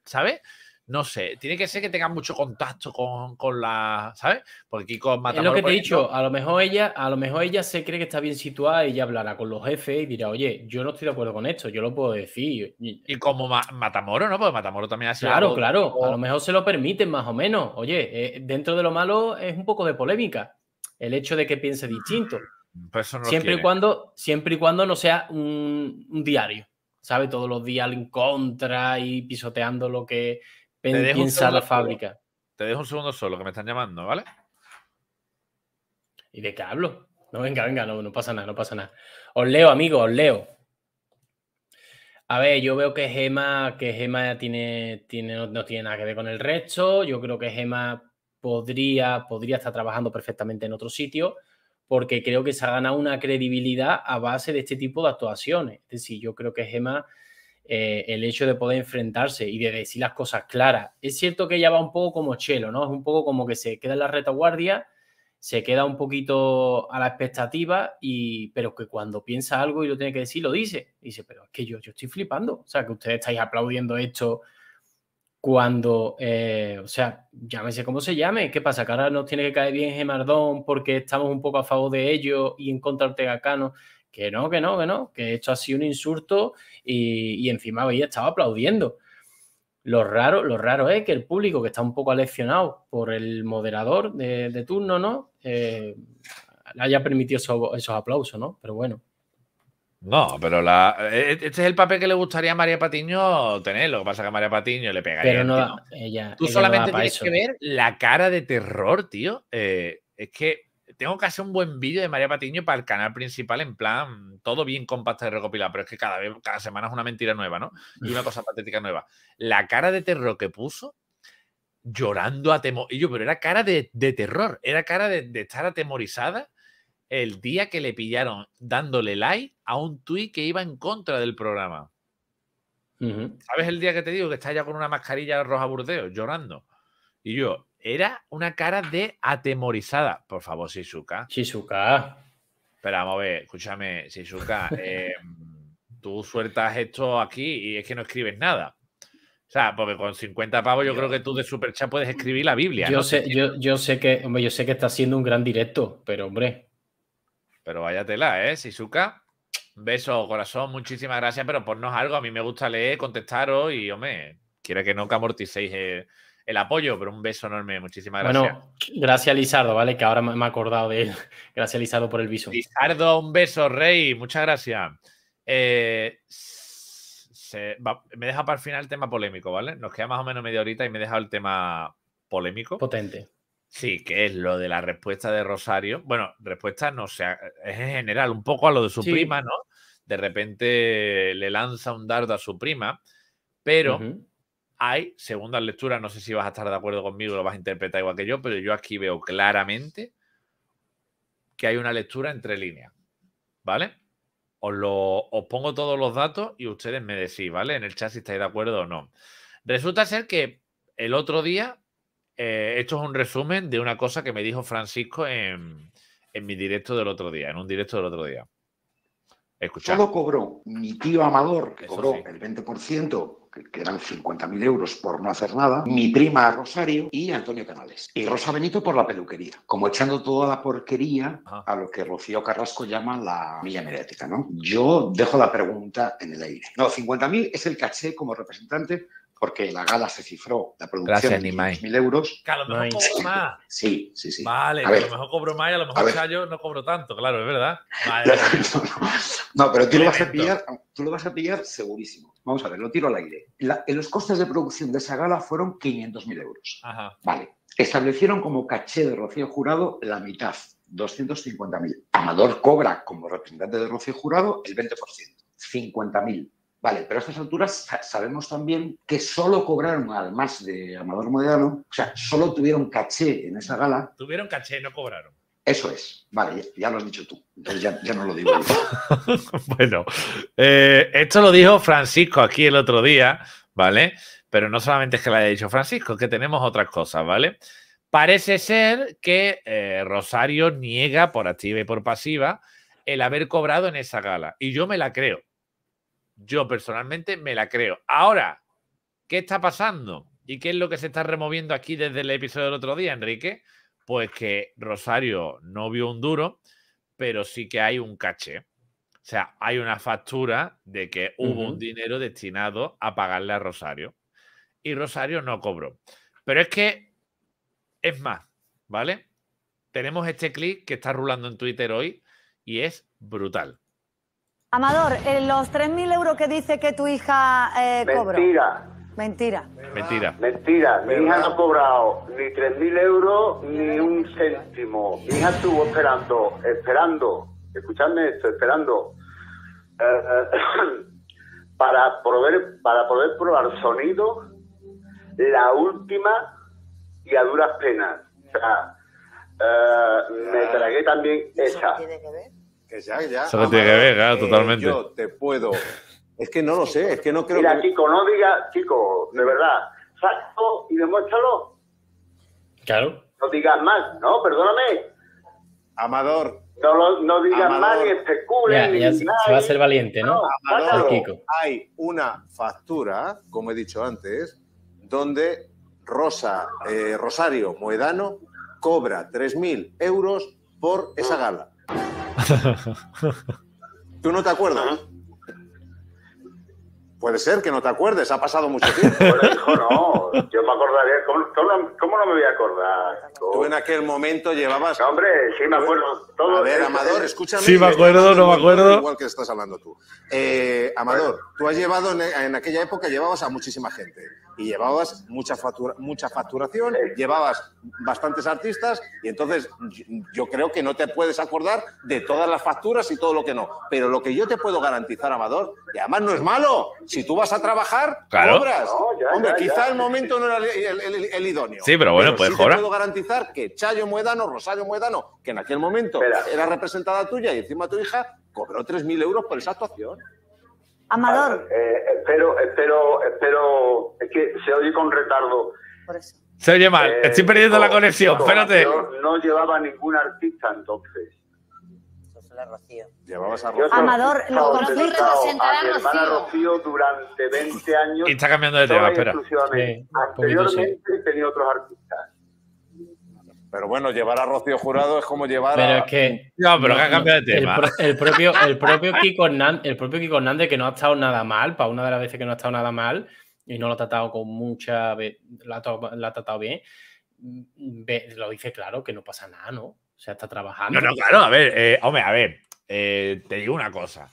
A: ¿sabes? no sé, tiene que ser que tenga mucho contacto con, la, ¿sabes? Porque con Matamoros... Es lo que te he dicho, a lo mejor ella, a lo mejor ella se cree que está bien situada y ya hablará con
B: los jefes y dirá, oye, yo no estoy de acuerdo con esto, yo lo puedo decir. Y como Matamoro, ¿no? Porque
A: Matamoro también ha sido... Claro, claro,
B: a lo mejor se lo permiten más o menos. Oye, eh, dentro de lo malo es un poco de polémica el hecho de que piense ah, distinto.
A: Pues siempre, y
B: cuando, siempre y cuando no sea un, un diario. ¿Sabes? Todos los días en contra y pisoteando lo que
A: te la fábrica. Te dejo un segundo solo, que me están llamando, ¿vale?
B: ¿Y de qué hablo? No, venga, venga, no, no pasa nada, no pasa nada. Os leo, amigos, os leo. A ver, yo veo que Gema, que Gema tiene, tiene, no, tiene nada que ver con el resto. Yo creo que Gema podría, podría estar trabajando perfectamente en otro sitio, porque creo que se ha ganado una credibilidad a base de este tipo de actuaciones. Es decir, yo creo que Gema eh, el hecho de poder enfrentarse y de decir las cosas claras. Es cierto que ella va un poco como chelo, ¿no? Es un poco como que se queda en la retaguardia, se queda un poquito a la expectativa, y, pero que cuando piensa algo y lo tiene que decir, lo dice. Dice, pero es que yo, yo estoy flipando. O sea, que ustedes estáis aplaudiendo esto cuando, eh, o sea, llámese como se llame, ¿qué pasa? Que ahora nos tiene que caer bien Gemardón porque estamos un poco a favor de ellos y en contra de Ortega Cano que no, que no, que no, que esto ha sido un insulto y, y encima había estado aplaudiendo. Lo raro, lo raro es que el público que está un poco aleccionado por el moderador de, turno, ¿no? Eh, haya permitido esos aplausos, ¿no? Pero bueno.
A: No, pero e, e, este es el papel que le gustaría a María Patiño tener. Lo que pasa es que a María Patiño le pegaría. Pero no,
B: ella, Tú solamente tienes que ver
A: la cara de terror, tío. Eh, es que tengo que hacer un buen vídeo de María Patiño para el canal principal, en plan, todo bien compacto y recopilado, pero es que cada, vez, cada semana es una mentira nueva, ¿no? Y una cosa patética nueva. La cara de terror que puso, llorando a temor, y yo, pero era cara de, terror, era cara de, estar atemorizada el día que le pillaron dándole like a un tuit que iba en contra del programa. ¿Sabes el día que te digo que está ya con una mascarilla roja burdeo, llorando? Y yo, era una cara de atemorizada. Por favor, Shizuka. Shizuka. Espera, vamos a ver, escúchame, Shizuka. Eh, tú sueltas esto aquí y es que no escribes nada. O sea, porque con 50 pavos yo, creo que tú de Superchat puedes escribir la Biblia. Yo, sé,
B: yo, sé que, hombre, yo sé que está haciendo un gran directo, pero hombre.
A: Pero váyatela, ¿eh? Shizuka. Beso, corazón, muchísimas gracias, pero ponnos algo. A mí me gusta leer, contestaros y, hombre, quiero que no amorticéis el apoyo, pero un beso enorme. Muchísimas gracias.
B: Bueno, gracias Lizardo,
A: ¿vale? Que ahora me he acordado de él. Gracias, Lizardo, por el viso. Lizardo, un beso, Rey. Muchas gracias. Me he dejado me deja para el final el tema polémico, ¿vale? Nos queda más o menos media horita y me he dejado el tema polémico. Potente. Sí, que es lo de la respuesta de Rosario. Bueno, respuesta no sea, es en general, un poco a lo de su prima, ¿no? De repente le lanza un dardo a su prima, pero hay segundas lecturas, no sé si vas a estar de acuerdo conmigo, lo vas a interpretar igual que yo, pero yo aquí veo claramente que hay una lectura entre líneas, ¿vale? Os, lo, pongo todos los datos y ustedes me decís, ¿vale? En el chat si estáis de acuerdo o no. Resulta ser que el otro día, eh, esto es un resumen de una cosa que me dijo Francisco en, mi directo del otro día, en un directo del otro día.
C: Escuchad. Todo cobró. Mi tío Amador, que cobró el 20%, que eran 50.000 euros por no hacer nada, mi prima Rosario y Antonio Canales. Y Rosa Benito por la peluquería, como echando toda la porquería a lo que Rocío Carrasco llama la milla mediática, ¿no? Yo dejo la pregunta en el aire. No, 50.000 es el caché como representante porque la gala se cifró, la producción en de mil euros. Que a lo mejor cobro más. Sí, sí, sí. Vale, a, lo
A: mejor cobro más y a lo mejor yo no cobro tanto, claro, es verdad.
C: no, pero tú lo, vas a pillar, tú segurísimo. Vamos a ver, lo tiro al aire. los costes de producción de esa gala fueron 500.000 euros. Vale. Establecieron como caché de Rocío Jurado la mitad, 250.000. Amador cobra como representante de Rocío Jurado el 20%, 50.000. Vale, pero a estas alturas sabemos también que solo cobraron, además de Amador Moderano o sea, solo tuvieron caché en esa gala. Tuvieron caché, no cobraron. Eso es. Vale, ya lo has dicho tú. Entonces ya, no lo digo
A: bueno, eh, esto lo dijo Francisco aquí el otro día, ¿vale? Pero no solamente es que lo haya dicho Francisco, es que tenemos otras cosas, ¿vale? Parece ser que eh, Rosario niega por activa y por pasiva el haber cobrado en esa gala. Y yo me la creo. Yo personalmente me la creo. Ahora, ¿qué está pasando? ¿Y qué es lo que se está removiendo aquí desde el episodio del otro día, Enrique? Pues que Rosario no vio un duro, pero sí que hay un caché. O sea, hay una factura de que hubo un dinero destinado a pagarle a Rosario. Y Rosario no cobró. Pero es que, es más, ¿vale? Tenemos este clic que está rulando en Twitter hoy y es brutal. Amador, eh, los 3.000 euros que dice que tu hija eh, cobra. Mentira. Mentira. Mentira.
C: Mentira. Mi hija no ha cobrado ni 3.000 euros ni un céntimo. Mi hija estuvo esperando, esperando, escuchadme esto, esperando, eh, para, poder, para poder probar sonido la última y a duras penas. O sea, me tragué también esa. tiene que ver? Que ya, ya. Eso que tiene que ver, claro, eh, totalmente. Yo te puedo. Es que no lo sé, es que no creo Mira, Kiko, no digas, chico, de verdad, saco y demuéstralo. Claro. No digas más, no, perdóname. Amador. No, no digas más ni especulen. ni se, nada. se, va a ser
B: valiente, ¿no? Amador, Kiko.
C: Hay una factura, como he dicho antes, donde Rosa, eh, Rosario Moedano cobra 3.000 euros por esa gala. ¿Tú no te acuerdas? Puede ser que no te acuerdes, ha pasado mucho tiempo. no, yo me acordaría. ¿Cómo, cómo, no me voy a acordar? Tú en aquel momento llevabas. hombre, sí me acuerdo. Todo a ver, Amador, escúchame. Sí me acuerdo, no me acuerdo. Igual que estás hablando tú. Eh, Amador, tú has llevado en, en aquella época, llevabas a muchísima gente y llevabas mucha, factura, mucha facturación, llevabas bastantes artistas y entonces yo creo que no te puedes acordar de todas las facturas y todo lo que no. Pero lo que yo te puedo garantizar, Amador, que además no es malo, si tú vas a trabajar, claro. Hombre, quizá el momento no era el, idóneo. Sí, pero bueno, puedes Te puedo garantizar que Chayo Muedano, Rosario Muedano, que en aquel momento era representada tuya y encima tu hija, cobró 3.000 euros por esa actuación. Amador. Eh, espero, espero, espero. Es que se oye con retardo.
A: Se oye mal, eh, estoy perdiendo la conexión, espérate.
C: no llevaba ningún artista entonces. Rocío. Llevamos a Rocío. Amador, lo conocí representar a Rocío. durante 20 años. Y está cambiando de tema, espera. anteriormente tenía otros artistas. Pero bueno, llevar a Rocío Jurado es como llevar a.
B: no, pero que ha cambiado de tema. El, propio, el, propio Kiko Hernández, el propio Kiko que no ha estado nada mal, para una de las veces que no ha estado nada mal, y no lo ha tratado con mucha. La, ha tratado bien. Lo dice claro, que no pasa nada, ¿no? O sea, está trabajando. No, no, claro, a ver,
A: eh, hombre, a ver, eh, te digo una cosa.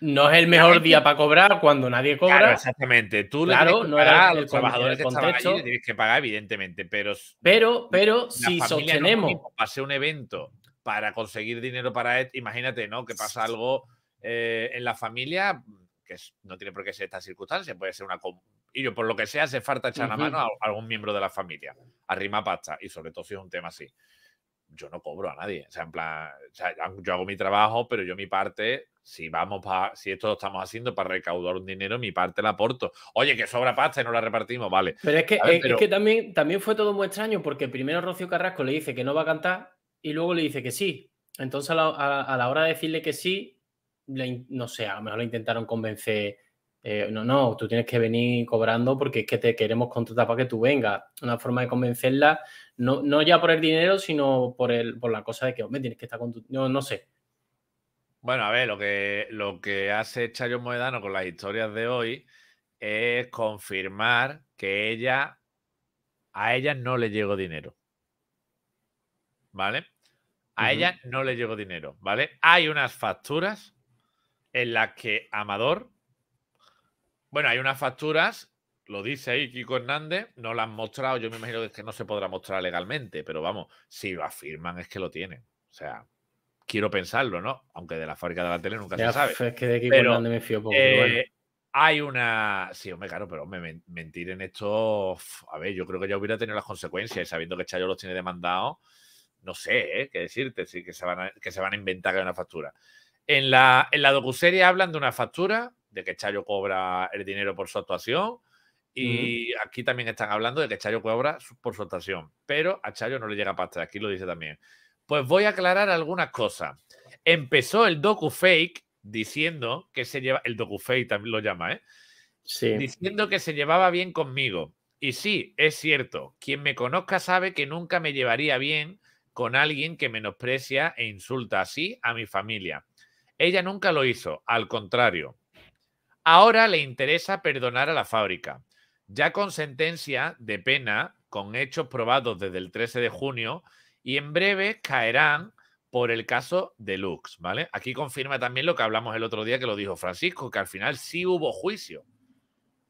B: No es el mejor día para cobrar cuando nadie cobra. Claro,
A: exactamente. Tú claro, no era los trabajadores que contexto. Allí, tienes que pagar, evidentemente, pero. Pero, pero si sostenemos. pase un evento para conseguir dinero para Ed imagínate, ¿no? Que pasa algo eh, en la familia, que no tiene por qué ser esta circunstancia, puede ser una. Y yo, por lo que sea, hace falta echar la mano a algún miembro de la familia. Arrima pasta, y sobre todo si es un tema así yo no cobro a nadie. O sea, en plan, yo hago mi trabajo, pero yo mi parte, si vamos si esto lo estamos haciendo para recaudar un dinero, mi parte la aporto. Oye, que sobra pasta y no la repartimos, vale. Pero es que, eh, que
B: también, también fue todo muy extraño, porque primero Rocío Carrasco le dice que no va a cantar y luego le dice que sí. Entonces, a la, hora de decirle que sí, no sé, a lo mejor le intentaron convencer eh, no, no, tú tienes que venir cobrando porque es que te queremos contratar para que tú vengas. Una forma de convencerla, no, ya por el dinero, sino por, el, por la cosa de que, hombre, tienes que estar con tu... No, sé.
A: Bueno, a ver, lo que, lo que hace Chayo Moedano con las historias de hoy es confirmar que ella, a ella no le llegó dinero. ¿Vale? A ella no le llegó dinero, ¿vale? Hay unas facturas en las que Amador bueno, hay unas facturas, lo dice ahí Kiko Hernández, no las han mostrado, yo me imagino que no se podrá mostrar legalmente, pero vamos, si lo afirman es que lo tienen. O sea, quiero pensarlo, ¿no? Aunque de la fábrica de la tele nunca se sabe. Es que de Kiko Hernández me fío poco. Eh, hay una. Sí, hombre, claro, pero mentir en esto. A ver, yo creo que ya hubiera tenido las consecuencias y sabiendo que Chayo los tiene demandado, no sé, ¿eh? ¿Qué decirte? Sí, que se, van a, que se van a inventar que hay una factura. En la, en la docuserie hablan de una factura de que Chayo cobra el dinero por su actuación. Y aquí también están hablando de que Chayo cobra por su actuación, pero a Chayo no le llega pasta, aquí lo dice también. Pues voy a aclarar algunas cosas. Empezó el docu fake diciendo que se lleva, el docu fake también lo llama, ¿eh? Diciendo que se llevaba bien conmigo. Y sí, es cierto, quien me conozca sabe que nunca me llevaría bien con alguien que menosprecia e insulta así a mi familia. Ella nunca lo hizo, al contrario, Ahora le interesa perdonar a la fábrica. Ya con sentencia de pena, con hechos probados desde el 13 de junio, y en breve caerán por el caso de Lux, ¿vale? Aquí confirma también lo que hablamos el otro día que lo dijo Francisco, que al final sí hubo juicio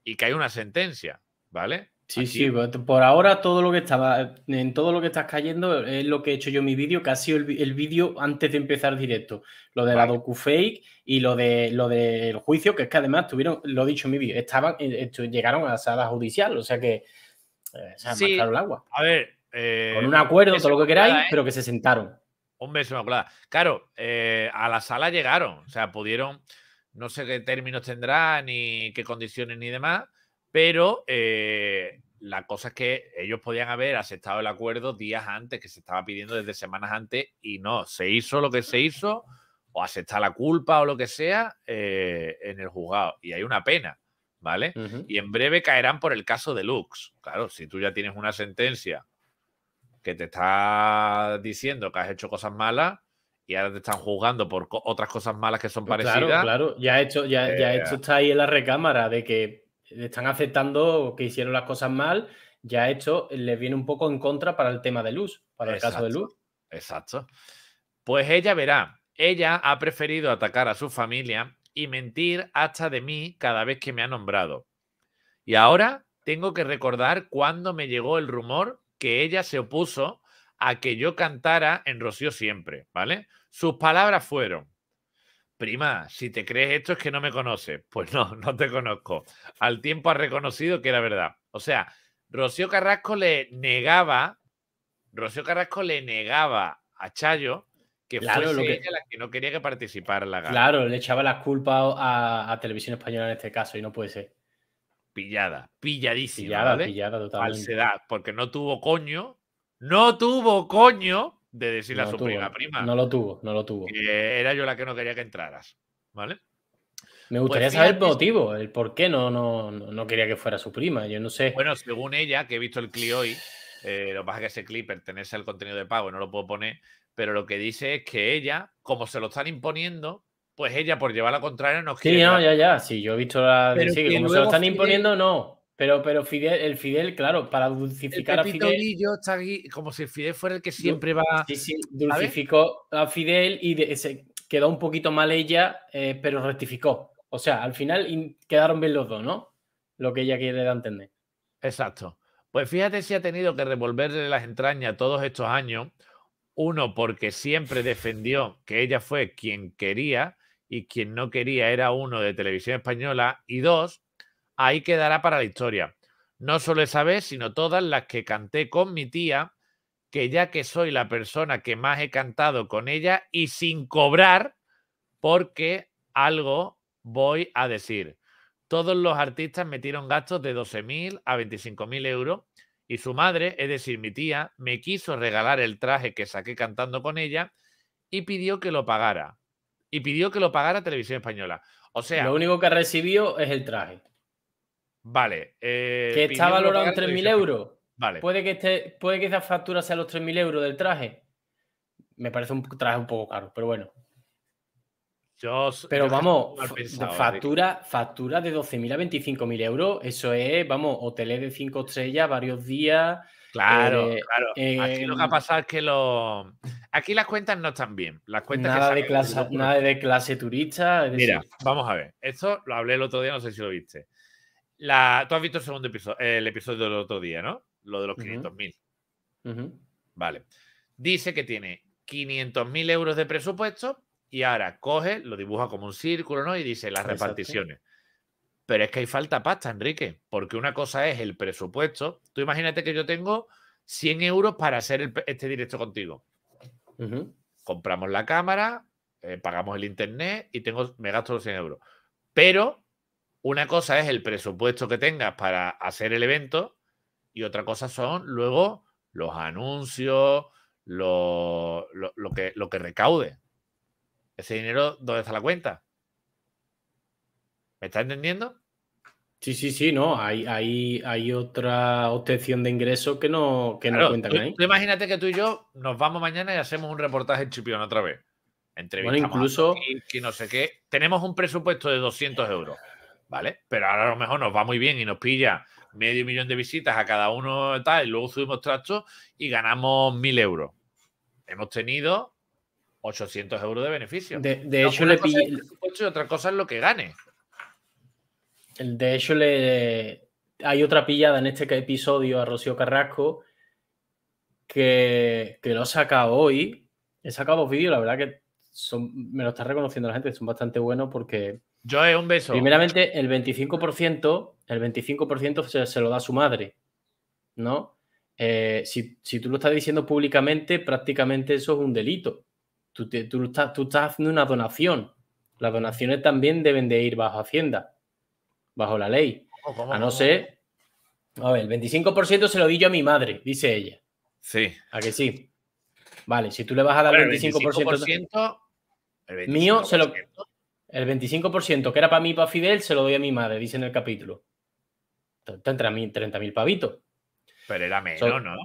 A: y que hay una sentencia,
B: ¿vale? Sí, sí, pues, por ahora todo lo que estaba, en todo lo que estás cayendo es lo que he hecho yo mi vídeo, que ha sido el, vídeo antes de empezar directo. Lo de la la fake y lo de lo del juicio, que es que además tuvieron, lo dicho en mi vídeo, estaban, eh, llegaron a la sala judicial, o sea que
A: eh, se han el agua. A ver, eh, con un acuerdo, todo lo que
B: queráis, pero que se sentaron.
A: Un beso, Inmaculada. Claro, a la sala llegaron, o sea, pudieron, no sé qué términos tendrá, ni qué condiciones ni demás pero eh, la cosa es que ellos podían haber aceptado el acuerdo días antes, que se estaba pidiendo desde semanas antes, y no, se hizo lo que se hizo, o aceptar la culpa o lo que sea, eh, en el juzgado. Y hay una pena, ¿vale? Y en breve caerán por el caso de Lux. Claro, si tú ya tienes una sentencia que te está diciendo que has hecho cosas malas, y ahora te están juzgando por otras cosas malas que son parecidas. Claro, claro,
B: ya, hecho, ya, ya esto eh, está ahí en la recámara de que están aceptando que hicieron las cosas mal, ya esto les viene un poco en contra para el tema de Luz, para el caso de Luz.
A: Exacto. Pues ella verá, ella ha preferido atacar a su familia y mentir hasta de mí cada vez que me ha nombrado. Y ahora tengo que recordar cuándo me llegó el rumor que ella se opuso a que yo cantara en Rocío siempre, ¿vale? Sus palabras fueron, Prima, si te crees esto es que no me conoces. Pues no, no te conozco. Al tiempo ha reconocido que era verdad. O sea, Rocío Carrasco le negaba, Rocío Carrasco le negaba a Chayo que ella la que no quería que participara la Claro, le echaba las culpas a, Televisión Española en este caso y no puede ser. Pillada, pilladísima. Pillada, pillada totalmente. porque no tuvo coño, no tuvo coño de decir a su prima, prima. No lo tuvo, no lo tuvo. era yo la que no quería que entraras, ¿vale?
B: Me pues gustaría saber el motivo, el por qué no, no, no quería que fuera su prima, yo no sé.
A: Bueno, según ella, que he visto el clip hoy, eh, lo que pasa es que ese clip pertenece al contenido de pago, no lo puedo poner, pero lo que dice es que ella, como se lo están imponiendo, pues ella por llevar la contraria No quiere. Sí, no, ya,
B: ya, sí, yo he visto la... como se lo están imponiendo,
A: no. Pero, pero Fidel,
B: el Fidel, claro, para dulcificar a Fidel.
A: está como si Fidel fuera el que siempre va.
B: Sí, dulcificó a Fidel y se quedó un poquito mal ella, eh, pero rectificó. O
A: sea, al final quedaron bien
B: los dos, ¿no? Lo que ella quiere dar entender.
A: Exacto. Pues fíjate si ha tenido que revolverle las entrañas todos estos años. Uno, porque siempre defendió que ella fue quien quería y quien no quería era uno de televisión española. Y dos, ahí quedará para la historia. No solo esa vez, sino todas las que canté con mi tía, que ya que soy la persona que más he cantado con ella y sin cobrar, porque algo voy a decir. Todos los artistas metieron gastos de 12.000 a 25.000 euros y su madre, es decir, mi tía, me quiso regalar el traje que saqué cantando con ella y pidió que lo pagara. Y pidió que lo pagara Televisión Española. O sea. Lo único que recibió es el traje. Vale. Eh, que está
B: valorado en 3.000 euros. Vale. Puede que, este, puede que esa factura sea los 3.000 euros del traje. Me parece un traje un poco caro, pero bueno. Yo, pero vamos, factura, factura de 12.000 a 25.000 euros, eso es, vamos, hoteles de
A: 5 estrellas, varios días. Claro, eh, claro. Aquí lo que ha pasado es que lo... Aquí las cuentas no están bien. Las cuentas nada, de, clase,
B: de clase turista. Mira,
A: vamos a ver. Esto lo hablé el otro día, no sé si lo viste. Tú has visto el segundo episodio, el episodio del otro día, ¿no? Lo de los 500.000. Vale. Dice que tiene 500.000 euros de presupuesto y ahora coge, lo dibuja como un círculo, ¿no? Y dice las reparticiones. Pero es que hay falta pasta, Enrique, porque una cosa es el presupuesto. Tú imagínate que yo tengo 100 euros para hacer este directo contigo. Compramos la cámara, eh, pagamos el internet y tengo, me gasto los 100 euros. Pero una cosa es el presupuesto que tengas para hacer el evento y otra cosa son luego los anuncios, lo, lo, que, lo que recaude. Ese dinero, ¿dónde está la cuenta? ¿Me está entendiendo? Sí, sí, sí, no. Hay, hay, hay
B: otra obtención de ingresos que no, que no cuentan ahí.
A: imagínate que tú y yo nos vamos mañana y hacemos un reportaje en Chipión otra vez. Entrevistamos incluso... que no sé qué. Tenemos un presupuesto de 200 euros. ¿vale? Pero ahora a lo mejor nos va muy bien y nos pilla medio millón de visitas a cada uno tal, y luego subimos trastos y ganamos mil euros. Hemos tenido 800 euros de beneficio. De, hecho, le pillé... otra cosa es lo que gane.
B: De hecho, le... hay otra pillada en este episodio a Rocío Carrasco que, que lo sacado hoy. He sacado dos vídeos, la verdad que me lo está reconociendo la gente, son bastante buenos porque
A: es eh, un beso. Primeramente,
B: el 25%, el 25 se, lo da a su madre, ¿no? Eh, si, tú lo estás diciendo públicamente, prácticamente eso es un delito. Tú, estás, tú estás haciendo una donación. Las donaciones también deben de ir bajo Hacienda, bajo la ley. a no ser... A ver, el 25% se lo di yo a mi madre, dice ella. Sí. ¿A que sí? Vale, si tú le vas a dar el el 25%, mío, se lo, el 25% que era para mí y para Fidel se lo doy a mi madre, dice en el capítulo. 30.000 pavitos. Pero era menos, ¿no?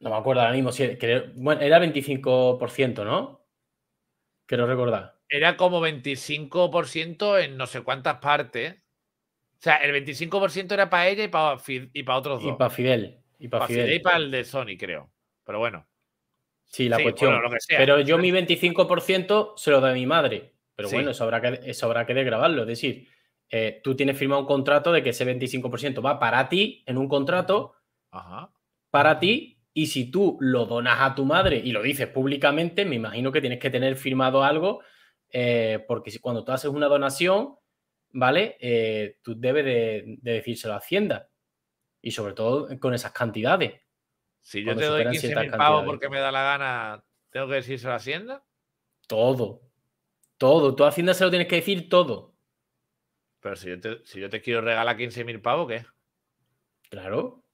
B: No me acuerdo ahora mismo. era, bueno, era 25%, ¿no? Quiero recordar.
A: Era como 25% en no sé cuántas partes. O sea, el 25% era para ella y para, otros dos. Y para Fidel. Y para, Fidel. y para el de Sony, creo. Pero bueno.
B: Sí, la cuestión. Pero yo mi 25% se lo doy a mi madre. Pero bueno, eso habrá, que, eso habrá que desgrabarlo. Es decir, eh, tú tienes firmado un contrato de que ese 25% va para ti en un contrato, para ti, y si tú lo donas a tu madre y lo dices públicamente, me imagino que tienes que tener firmado algo, eh, porque si, cuando tú haces una donación, ¿vale? Eh, tú debes de, de, decírselo a Hacienda. Y sobre todo con esas cantidades. Si yo te doy 15.000 pago porque
A: me da la gana, ¿tengo que decírselo a Hacienda? Todo. Todo, tú a Hacienda se lo tienes que decir todo. Pero si yo te, quiero regalar 15.000 pavos, ¿qué? Claro.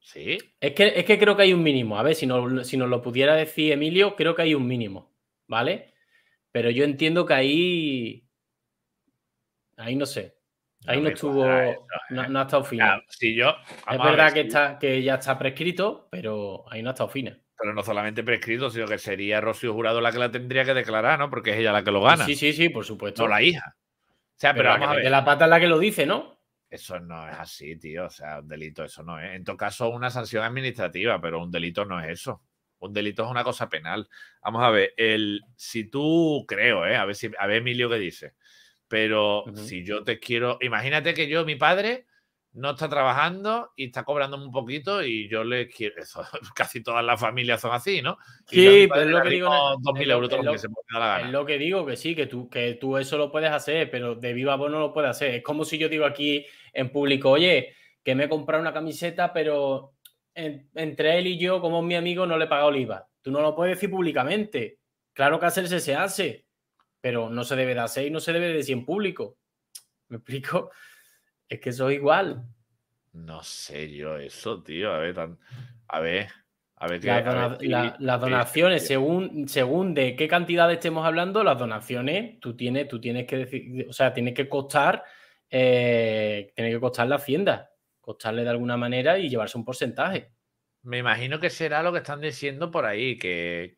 A: Sí.
B: Es que, es que creo que hay un mínimo. A ver, si, no, si nos lo pudiera decir Emilio, creo que hay un mínimo, ¿vale? Pero yo entiendo que ahí. Ahí no sé. Ahí no, estuvo. ¿eh? no, ha estado fina.
A: yo, es verdad que, está, que ya está prescrito, pero ahí no ha estado fina. Pero no solamente prescrito, sino que sería Rocío Jurado la que la tendría que declarar, ¿no? Porque es ella la que lo gana. Sí, sí, sí, por supuesto. O la hija. O sea, pero, vamos a ver. De la pata es la que lo dice, ¿no? Eso no es así, tío. O sea, un delito, eso no es. En todo caso, una sanción administrativa, pero un delito no es eso. Un delito es una cosa penal. Vamos a ver, el, si tú creo, ¿eh? a ver si a ver Emilio qué dice. Pero si yo te quiero, imagínate que yo, mi padre, no está trabajando y está cobrando un poquito y yo le quiero Casi todas las familias son así, ¿no? sí, pero es lo que digo... Es
B: lo que digo, que sí, que tú, que tú eso lo puedes hacer, pero de viva voz no lo puedes hacer. Es como si yo digo aquí en público, oye, que me he comprado una camiseta, pero entre él y yo, como mi amigo, no le he pagado IVA. Tú no lo puedes decir públicamente. Claro que hacerse se hace, pero no se debe de hacer y no se debe de decir en público. ¿Me explico? Es que soy igual.
A: No sé yo eso, tío. A ver, a ver. A ver, las
B: donaciones, según, según de qué cantidad estemos hablando, las donaciones, tú tienes, tú tienes que decir, o sea, tienes que costar, eh, tiene que costar la hacienda, costarle de alguna manera y llevarse un porcentaje.
A: Me imagino que será lo que están diciendo por ahí, que,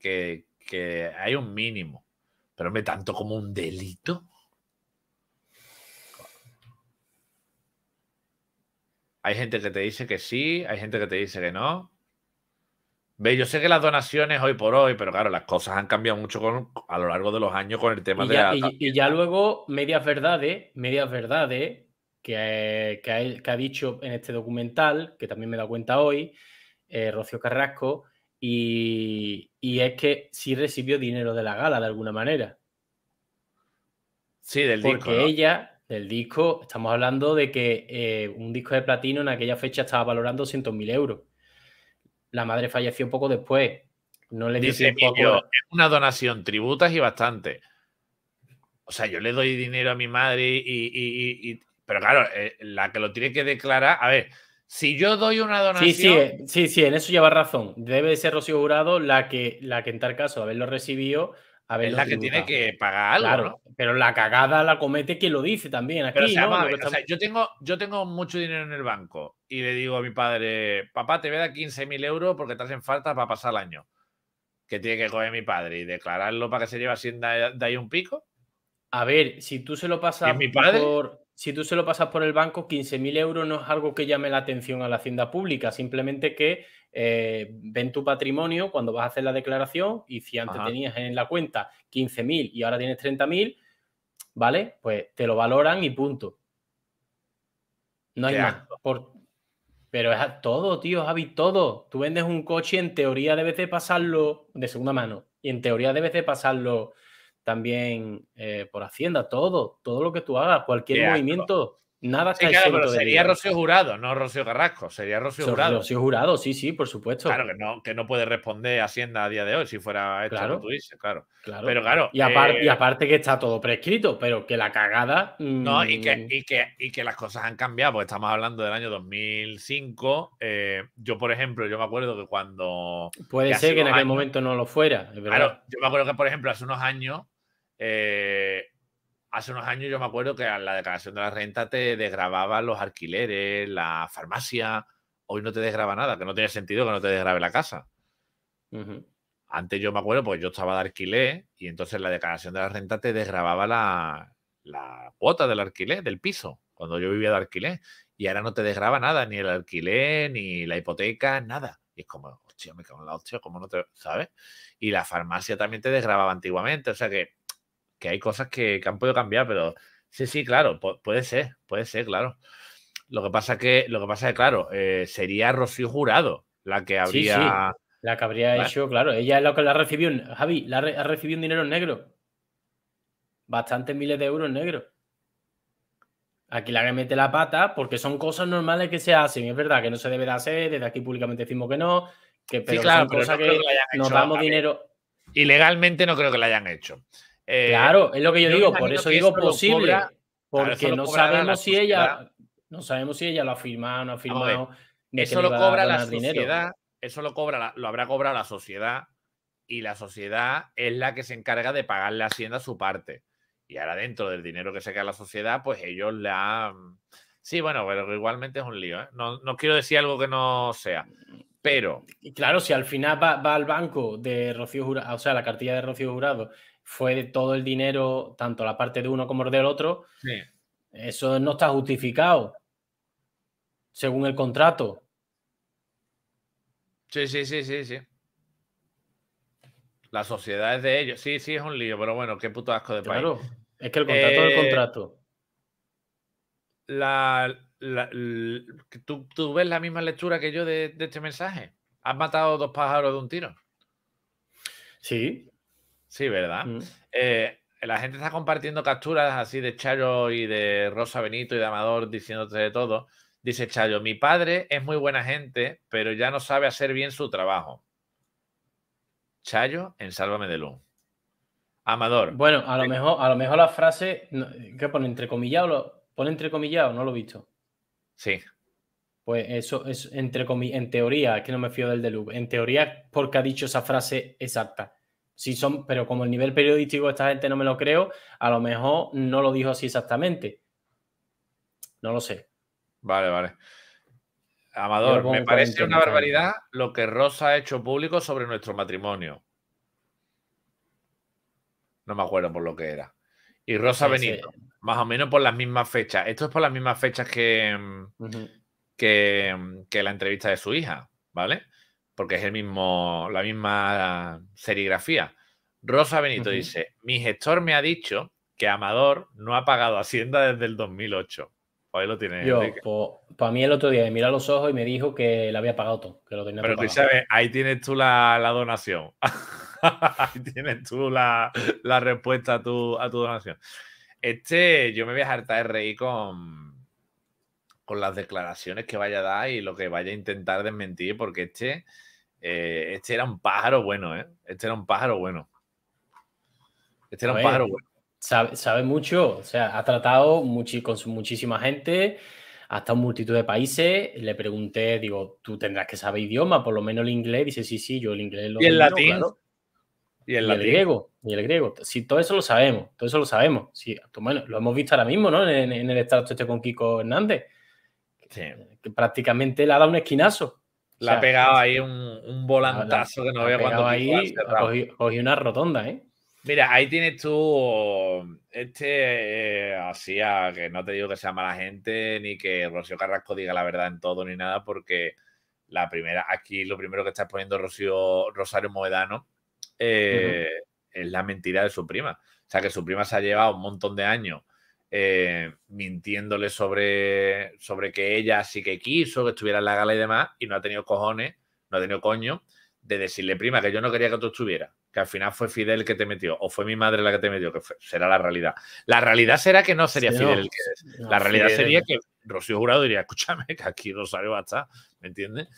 A: que hay un mínimo. Pero me tanto como un delito. Hay gente que te dice que sí, hay gente que te dice que no. Ve, yo sé que las donaciones hoy por hoy, pero claro, las cosas han cambiado mucho a lo largo de los años con el tema de Y, ya luego,
B: medias verdades, medias verdades, que, que, ha dicho en este documental, que también me he dado cuenta hoy, Rocio eh, Rocío Carrasco, y, es que sí recibió dinero de la gala de alguna manera.
A: Sí, del Porque disco,
B: ella, del disco, estamos hablando de que eh, un disco de platino en aquella fecha estaba valorando 200.000 euros. La madre falleció poco después. No le dice
A: una donación, tributas y bastante. O sea, yo le doy dinero a mi madre y. pero claro, eh, la que lo tiene que declarar. A ver, si yo doy una donación. Sí, eh, sí, sí, en eso lleva razón. Debe ser Rocío Jurado la que,
B: la que en tal caso haberlo recibido, a ver, es la que tiene que
A: pagar algo, claro,
B: Pero la cagada la comete quien lo dice también.
A: yo, tengo, yo tengo mucho dinero en el banco y le digo a mi padre, papá, te voy a dar 15.000 euros porque te hacen falta para pasar el año. Que tiene que coger mi padre y declararlo para que se lleve así de ahí un pico. A ver,
B: si tú se lo pasas a mi padre? si tú se lo pasas por el banco, 15.000 euros no es algo que llame la atención a la hacienda pública, simplemente que eh, ven tu patrimonio cuando vas a hacer la declaración y si antes tenías en la cuenta 15.000 y ahora tienes 30.000, ¿vale? Pues te lo valoran y punto. No hay más. Pero es a todo, tío, Javi, todo. Tú vendes un coche y en teoría debes de pasarlo de segunda mano y en teoría debes de pasarlo también eh, por Hacienda, todo, todo lo que tú hagas, cualquier movimiento, nada sí, claro, sería Rocío
A: Jurado, no Rocío Carrasco, sería Rocío Jurado. Jurado, sí, sí, por supuesto. Claro, que no, que no puede responder Hacienda a día de hoy si fuera esto claro, que claro. Pero claro. Y, eh, aparte, que está todo prescrito, pero que la cagada. Mm, y que, y, que, las cosas han cambiado, porque estamos hablando del año 2005. Eh, yo, por ejemplo, yo me acuerdo que cuando. Puede ser que en aquel momento
B: no lo fuera. claro,
A: yo me acuerdo que, por ejemplo, hace unos años eh, hace unos años yo me acuerdo que a la declaración de la renta te desgrababa los alquileres, la farmacia. Hoy no te desgraba nada, que no tiene sentido que no te desgrabe la casa. Antes yo me acuerdo, pues yo estaba de alquiler y entonces la declaración de la renta te desgrababa la, cuota del alquiler, del piso, cuando yo vivía de alquiler. Y ahora no te desgraba nada, ni el alquiler, ni la hipoteca, nada. Y es como, hostia, me cago en la hostia, ¿cómo no te...? ¿Sabes? Y la farmacia también te desgrababa antiguamente. O sea que que hay cosas que, han podido cambiar, pero sí, sí, claro, puede ser, puede ser, claro. Lo que pasa que, lo que pasa es claro, eh, sería Rocío Jurado la que habría.
B: La que habría hecho, claro. Ella es la que la recibió, Javi, la recibió ha recibido dinero en negro. Bastantes miles de euros en negro. Aquí la que mete la pata, porque son cosas normales que se hacen. Es verdad que no se debe de hacer, desde aquí públicamente decimos que no. Que, pero cosas que, nos damos
A: dinero. Ilegalmente no creo que la hayan hecho. Eh, claro, es lo que yo digo, por eso digo posible,
B: porque no sabemos si ella, no sabemos si ella lo ha firmado, no ha firmado. eso, lo cobra la sociedad,
A: eso lo cobra lo habrá cobrado la sociedad y la sociedad es la que se encarga de pagarle la hacienda su parte. Y ahora dentro del dinero que se queda la sociedad, pues ellos la... Sí, bueno, pero igualmente es un lío. ¿eh? No, quiero decir algo que no sea. Pero.
B: Claro, si al final va, va, al banco de Rocío Jurado, o sea, la cartilla de Rocío Jurado, fue todo el dinero, tanto la parte de uno como del otro, eso no está justificado según el contrato.
A: Sí, sí, sí, sí, sí. La sociedad es de ellos. Sí, sí, es un lío, pero bueno, qué puto asco de claro, es que el contrato es el eh, contrato. La, ¿tú, ves la misma lectura que yo de, de este mensaje. Has matado dos pájaros de un tiro. Sí, Sí, ¿verdad? Mm. Eh, la gente está compartiendo capturas así de Chayo y de Rosa Benito y de Amador diciéndote de todo. Dice Chayo, mi padre es muy buena gente, pero ya no sabe hacer bien su trabajo. Chayo en Sálvame de Luz. Amador.
B: Bueno, a lo eh, mejor, a lo mejor la frase ¿qué pone entre entrecomillado, pone entre entrecomillado, no lo he visto. Sí. Pues eso es entre en teoría, que no me fío del de Luz. En teoría, porque ha dicho esa frase exacta son, pero como el nivel periodístico esta gente no me lo creo, a lo mejor no lo dijo así exactamente.
A: No lo sé. Vale, vale. Amador, me parece una barbaridad lo que Rosa ha hecho público sobre nuestro matrimonio. No me acuerdo por lo que era. Y Rosa ha venido más o menos por las mismas fechas. Esto es por las mismas fechas que, mm, mm, que la entrevista de su hija, ¿vale? porque es el mismo, la misma serigrafía. Rosa Benito dice, mi gestor me ha dicho que Amador no ha pagado Hacienda desde el 2008. Pues ahí lo tiene. Yo,
B: para mí el otro día me miró a los ojos y me dijo que le había pagado todo, Pero tú sabes,
A: ahí tienes tú la, donación. ahí tienes tú la, respuesta a tu, donación. Este, yo me voy a hartar de reír con, con las declaraciones que vaya a dar y lo que vaya a intentar desmentir, porque este... Eh, este era un pájaro bueno, ¿eh? Este era un pájaro bueno. Este era un pájaro
B: bueno. Sabe, mucho, o sea, ha tratado con muchísima gente, hasta un multitud de países. Le pregunté, digo, tú tendrás que saber idioma, por lo menos el inglés. Dice, sí, sí, yo el inglés lo Y el latín. Y el, griego, y el griego. Si todo eso lo sabemos, todo eso lo sabemos. bueno, lo hemos visto ahora mismo, ¿no? En, el estado este con Kiko Hernández. Que prácticamente le ha dado un esquinazo.
A: La ha pegado ahí
B: un, volantazo que no había cuando ahí, cogí, una rotonda, ¿eh?
A: Mira, ahí tienes tú este eh, así que no te digo que sea mala gente ni que Rocío Carrasco diga la verdad en todo ni nada, porque la primera, aquí lo primero que está exponiendo Rocío, Rosario Moedano eh, es la mentira de su prima. O sea, que su prima se ha llevado un montón de años eh, mintiéndole sobre, sobre que ella sí que quiso, que estuviera en la gala y demás, y no ha tenido cojones, no ha tenido coño, de decirle, prima, que yo no quería que tú estuvieras, que al final fue Fidel que te metió, o fue mi madre la que te metió, que será la realidad. La realidad será que no sería Fidel el que es la realidad sería que Rocío Jurado diría, escúchame, que aquí Rosario va a estar, ¿me entiendes?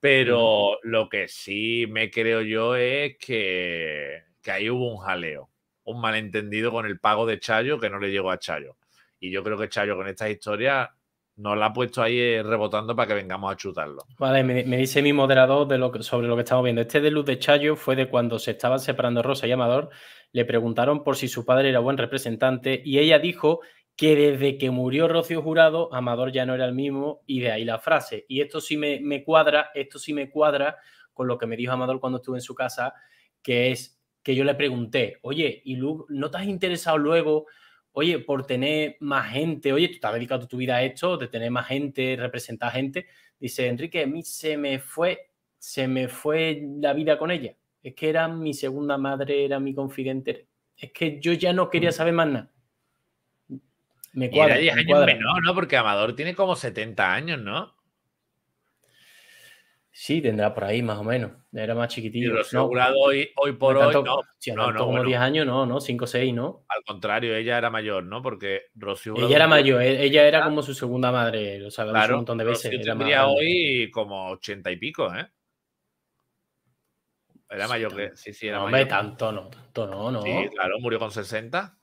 A: Pero lo que sí me creo yo es que, que ahí hubo un jaleo un malentendido con el pago de Chayo que no le llegó a Chayo. Y yo creo que Chayo con estas historias nos la ha puesto ahí eh, rebotando para que vengamos a chutarlo.
B: Vale, me, dice mi moderador de lo que, sobre lo que estamos viendo. Este de Luz de Chayo fue de cuando se estaban separando Rosa y Amador. Le preguntaron por si su padre era buen representante y ella dijo que desde que murió Rocío Jurado, Amador ya no era el mismo y de ahí la frase. Y esto sí me, me cuadra, esto sí me cuadra con lo que me dijo Amador cuando estuve en su casa, que es que yo le pregunté, oye, ¿y luz no te has interesado luego, oye, por tener más gente? Oye, tú te has dedicado tu vida a esto, de tener más gente, representar gente. Dice, Enrique, a mí se me fue, se me fue la vida con ella. Es que era mi segunda madre, era mi confidente. Es que yo ya no quería mm. saber más nada.
A: Me cuadra. era años ¿no? Porque Amador tiene como 70 años, ¿no?
B: Sí, tendrá por ahí más o menos. Era más chiquitito. Y asegurado no, hoy, hoy por hoy, no. Si no, no, como 10 años, no, no, 5 o 6, ¿no? Al
A: contrario, ella era mayor, ¿no? Porque Rocío. Ella era mayor, e-,
B: ella era ah. como su segunda madre, lo sabemos un montón de veces. Murió tendría
A: hoy como 80 y pico, ¿eh? Era mayor que. Sí, sí, era mayor. Hombre, tanto no,
B: tanto no, no. Sí,
A: claro, murió con 60.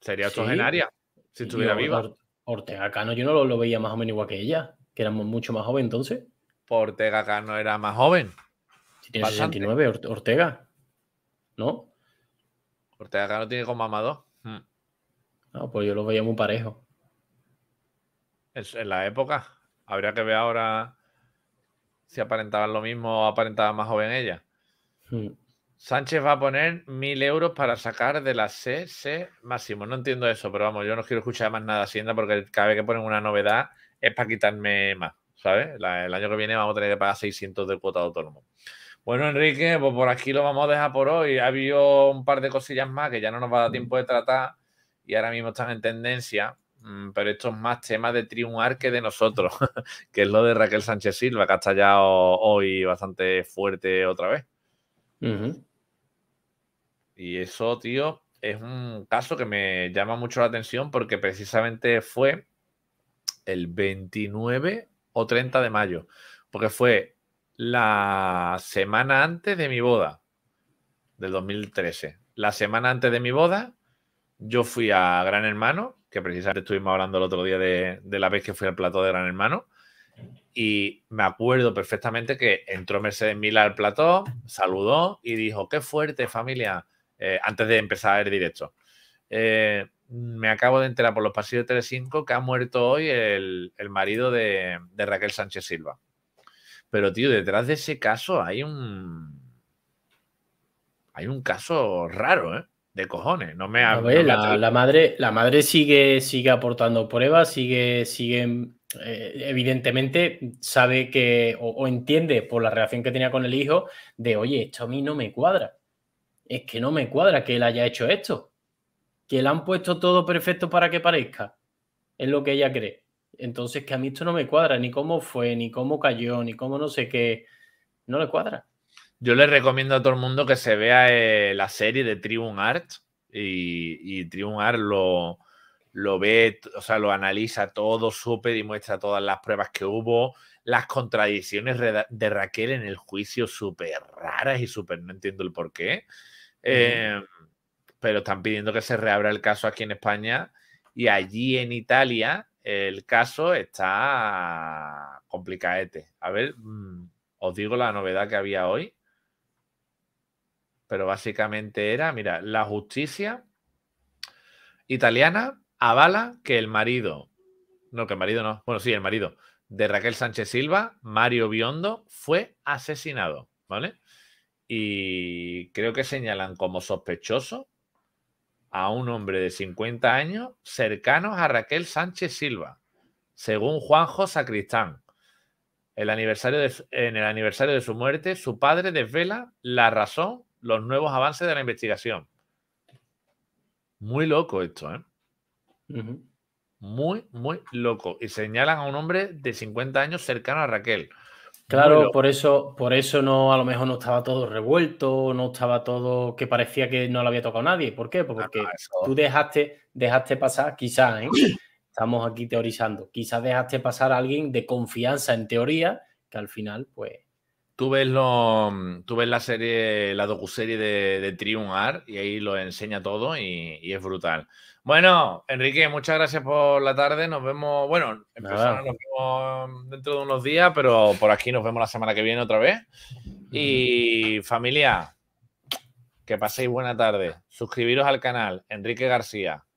A: Sería su genaria si estuviera viva.
B: Ortega Cano, yo no lo veía más o menos igual que ella que mucho más joven entonces.
A: Ortega Cano era más joven. Si tiene 69,
B: Ortega. ¿No?
A: Ortega Cano tiene como amado. Hmm.
B: No, pues yo lo veía muy parejo.
A: en la época. Habría que ver ahora si aparentaban lo mismo o aparentaba más joven ella. Hmm. Sánchez va a poner mil euros para sacar de la CC máximo. No entiendo eso, pero vamos, yo no quiero escuchar más nada Hacienda porque cada vez que ponen una novedad es para quitarme más, ¿sabes? el año que viene vamos a tener que pagar 600 de cuota de autónomo. Bueno, Enrique, pues por aquí lo vamos a dejar por hoy. Ha habido un par de cosillas más que ya no nos va a dar tiempo de tratar y ahora mismo están en tendencia, mm, pero esto es más tema de triunfar que de nosotros, que es lo de Raquel Sánchez Silva, que ha estallado hoy bastante fuerte otra vez. Y eso, tío, es un caso que me llama mucho la atención porque precisamente fue el 29 o 30 de mayo, porque fue la semana antes de mi boda, del 2013. La semana antes de mi boda, yo fui a Gran Hermano, que precisamente estuvimos hablando el otro día de, la vez que fui al plató de Gran Hermano, y me acuerdo perfectamente que entró Mercedes Mila al plató, saludó y dijo, qué fuerte familia, eh, antes de empezar el directo. Eh, me acabo de enterar por los pasillos de Telecinco que ha muerto hoy el, marido de, Raquel Sánchez Silva. Pero, tío, detrás de ese caso hay un. Hay un caso raro, ¿eh? De cojones. No me, la,
B: madre, la madre sigue, sigue aportando pruebas, sigue, sigue eh, evidentemente sabe que o, entiende por la relación que tenía con el hijo de, oye, esto a mí no me cuadra. Es que no me cuadra que él haya hecho esto que le han puesto todo perfecto para que parezca. Es lo que ella cree. Entonces, que a mí esto no me cuadra, ni cómo fue, ni cómo cayó, ni cómo no sé qué. No le cuadra.
A: Yo le recomiendo a todo el mundo que se vea eh, la serie de Tribune Art y, y Art lo, lo ve, o sea, lo analiza todo súper y muestra todas las pruebas que hubo, las contradicciones de Raquel en el juicio súper raras y súper no entiendo el por qué. Eh, pero están pidiendo que se reabra el caso aquí en España y allí en Italia el caso está complicadete. A ver, mm, os digo la novedad que había hoy, pero básicamente era, mira, la justicia italiana avala que el marido, no, que el marido no, bueno, sí, el marido de Raquel Sánchez Silva, Mario Biondo, fue asesinado, ¿vale? Y creo que señalan como sospechoso a un hombre de 50 años cercano a Raquel Sánchez Silva, según Juanjo Sacristán. El aniversario en el aniversario de su muerte, su padre desvela la razón, los nuevos avances de la investigación. Muy loco esto, ¿eh? Muy, muy loco. Y señalan a un hombre de 50 años cercano a Raquel. Claro, por
B: eso, por eso no, a lo mejor no estaba todo revuelto, no estaba todo que parecía que no lo había tocado nadie. ¿Por qué? Pues porque tú dejaste, dejaste pasar, quizás, ¿eh? estamos aquí teorizando, quizás dejaste pasar a alguien de confianza en teoría, que al final, pues,
A: Tú ves, lo, mm, la serie, la docuserie de, de Triunar y ahí lo enseña todo y, es brutal. Bueno, Enrique, muchas gracias por la tarde. Nos vemos, bueno, nos vemos dentro de unos días, pero por aquí nos vemos la semana que viene otra vez. Y familia, que paséis buena tarde. Suscribiros al canal, Enrique García.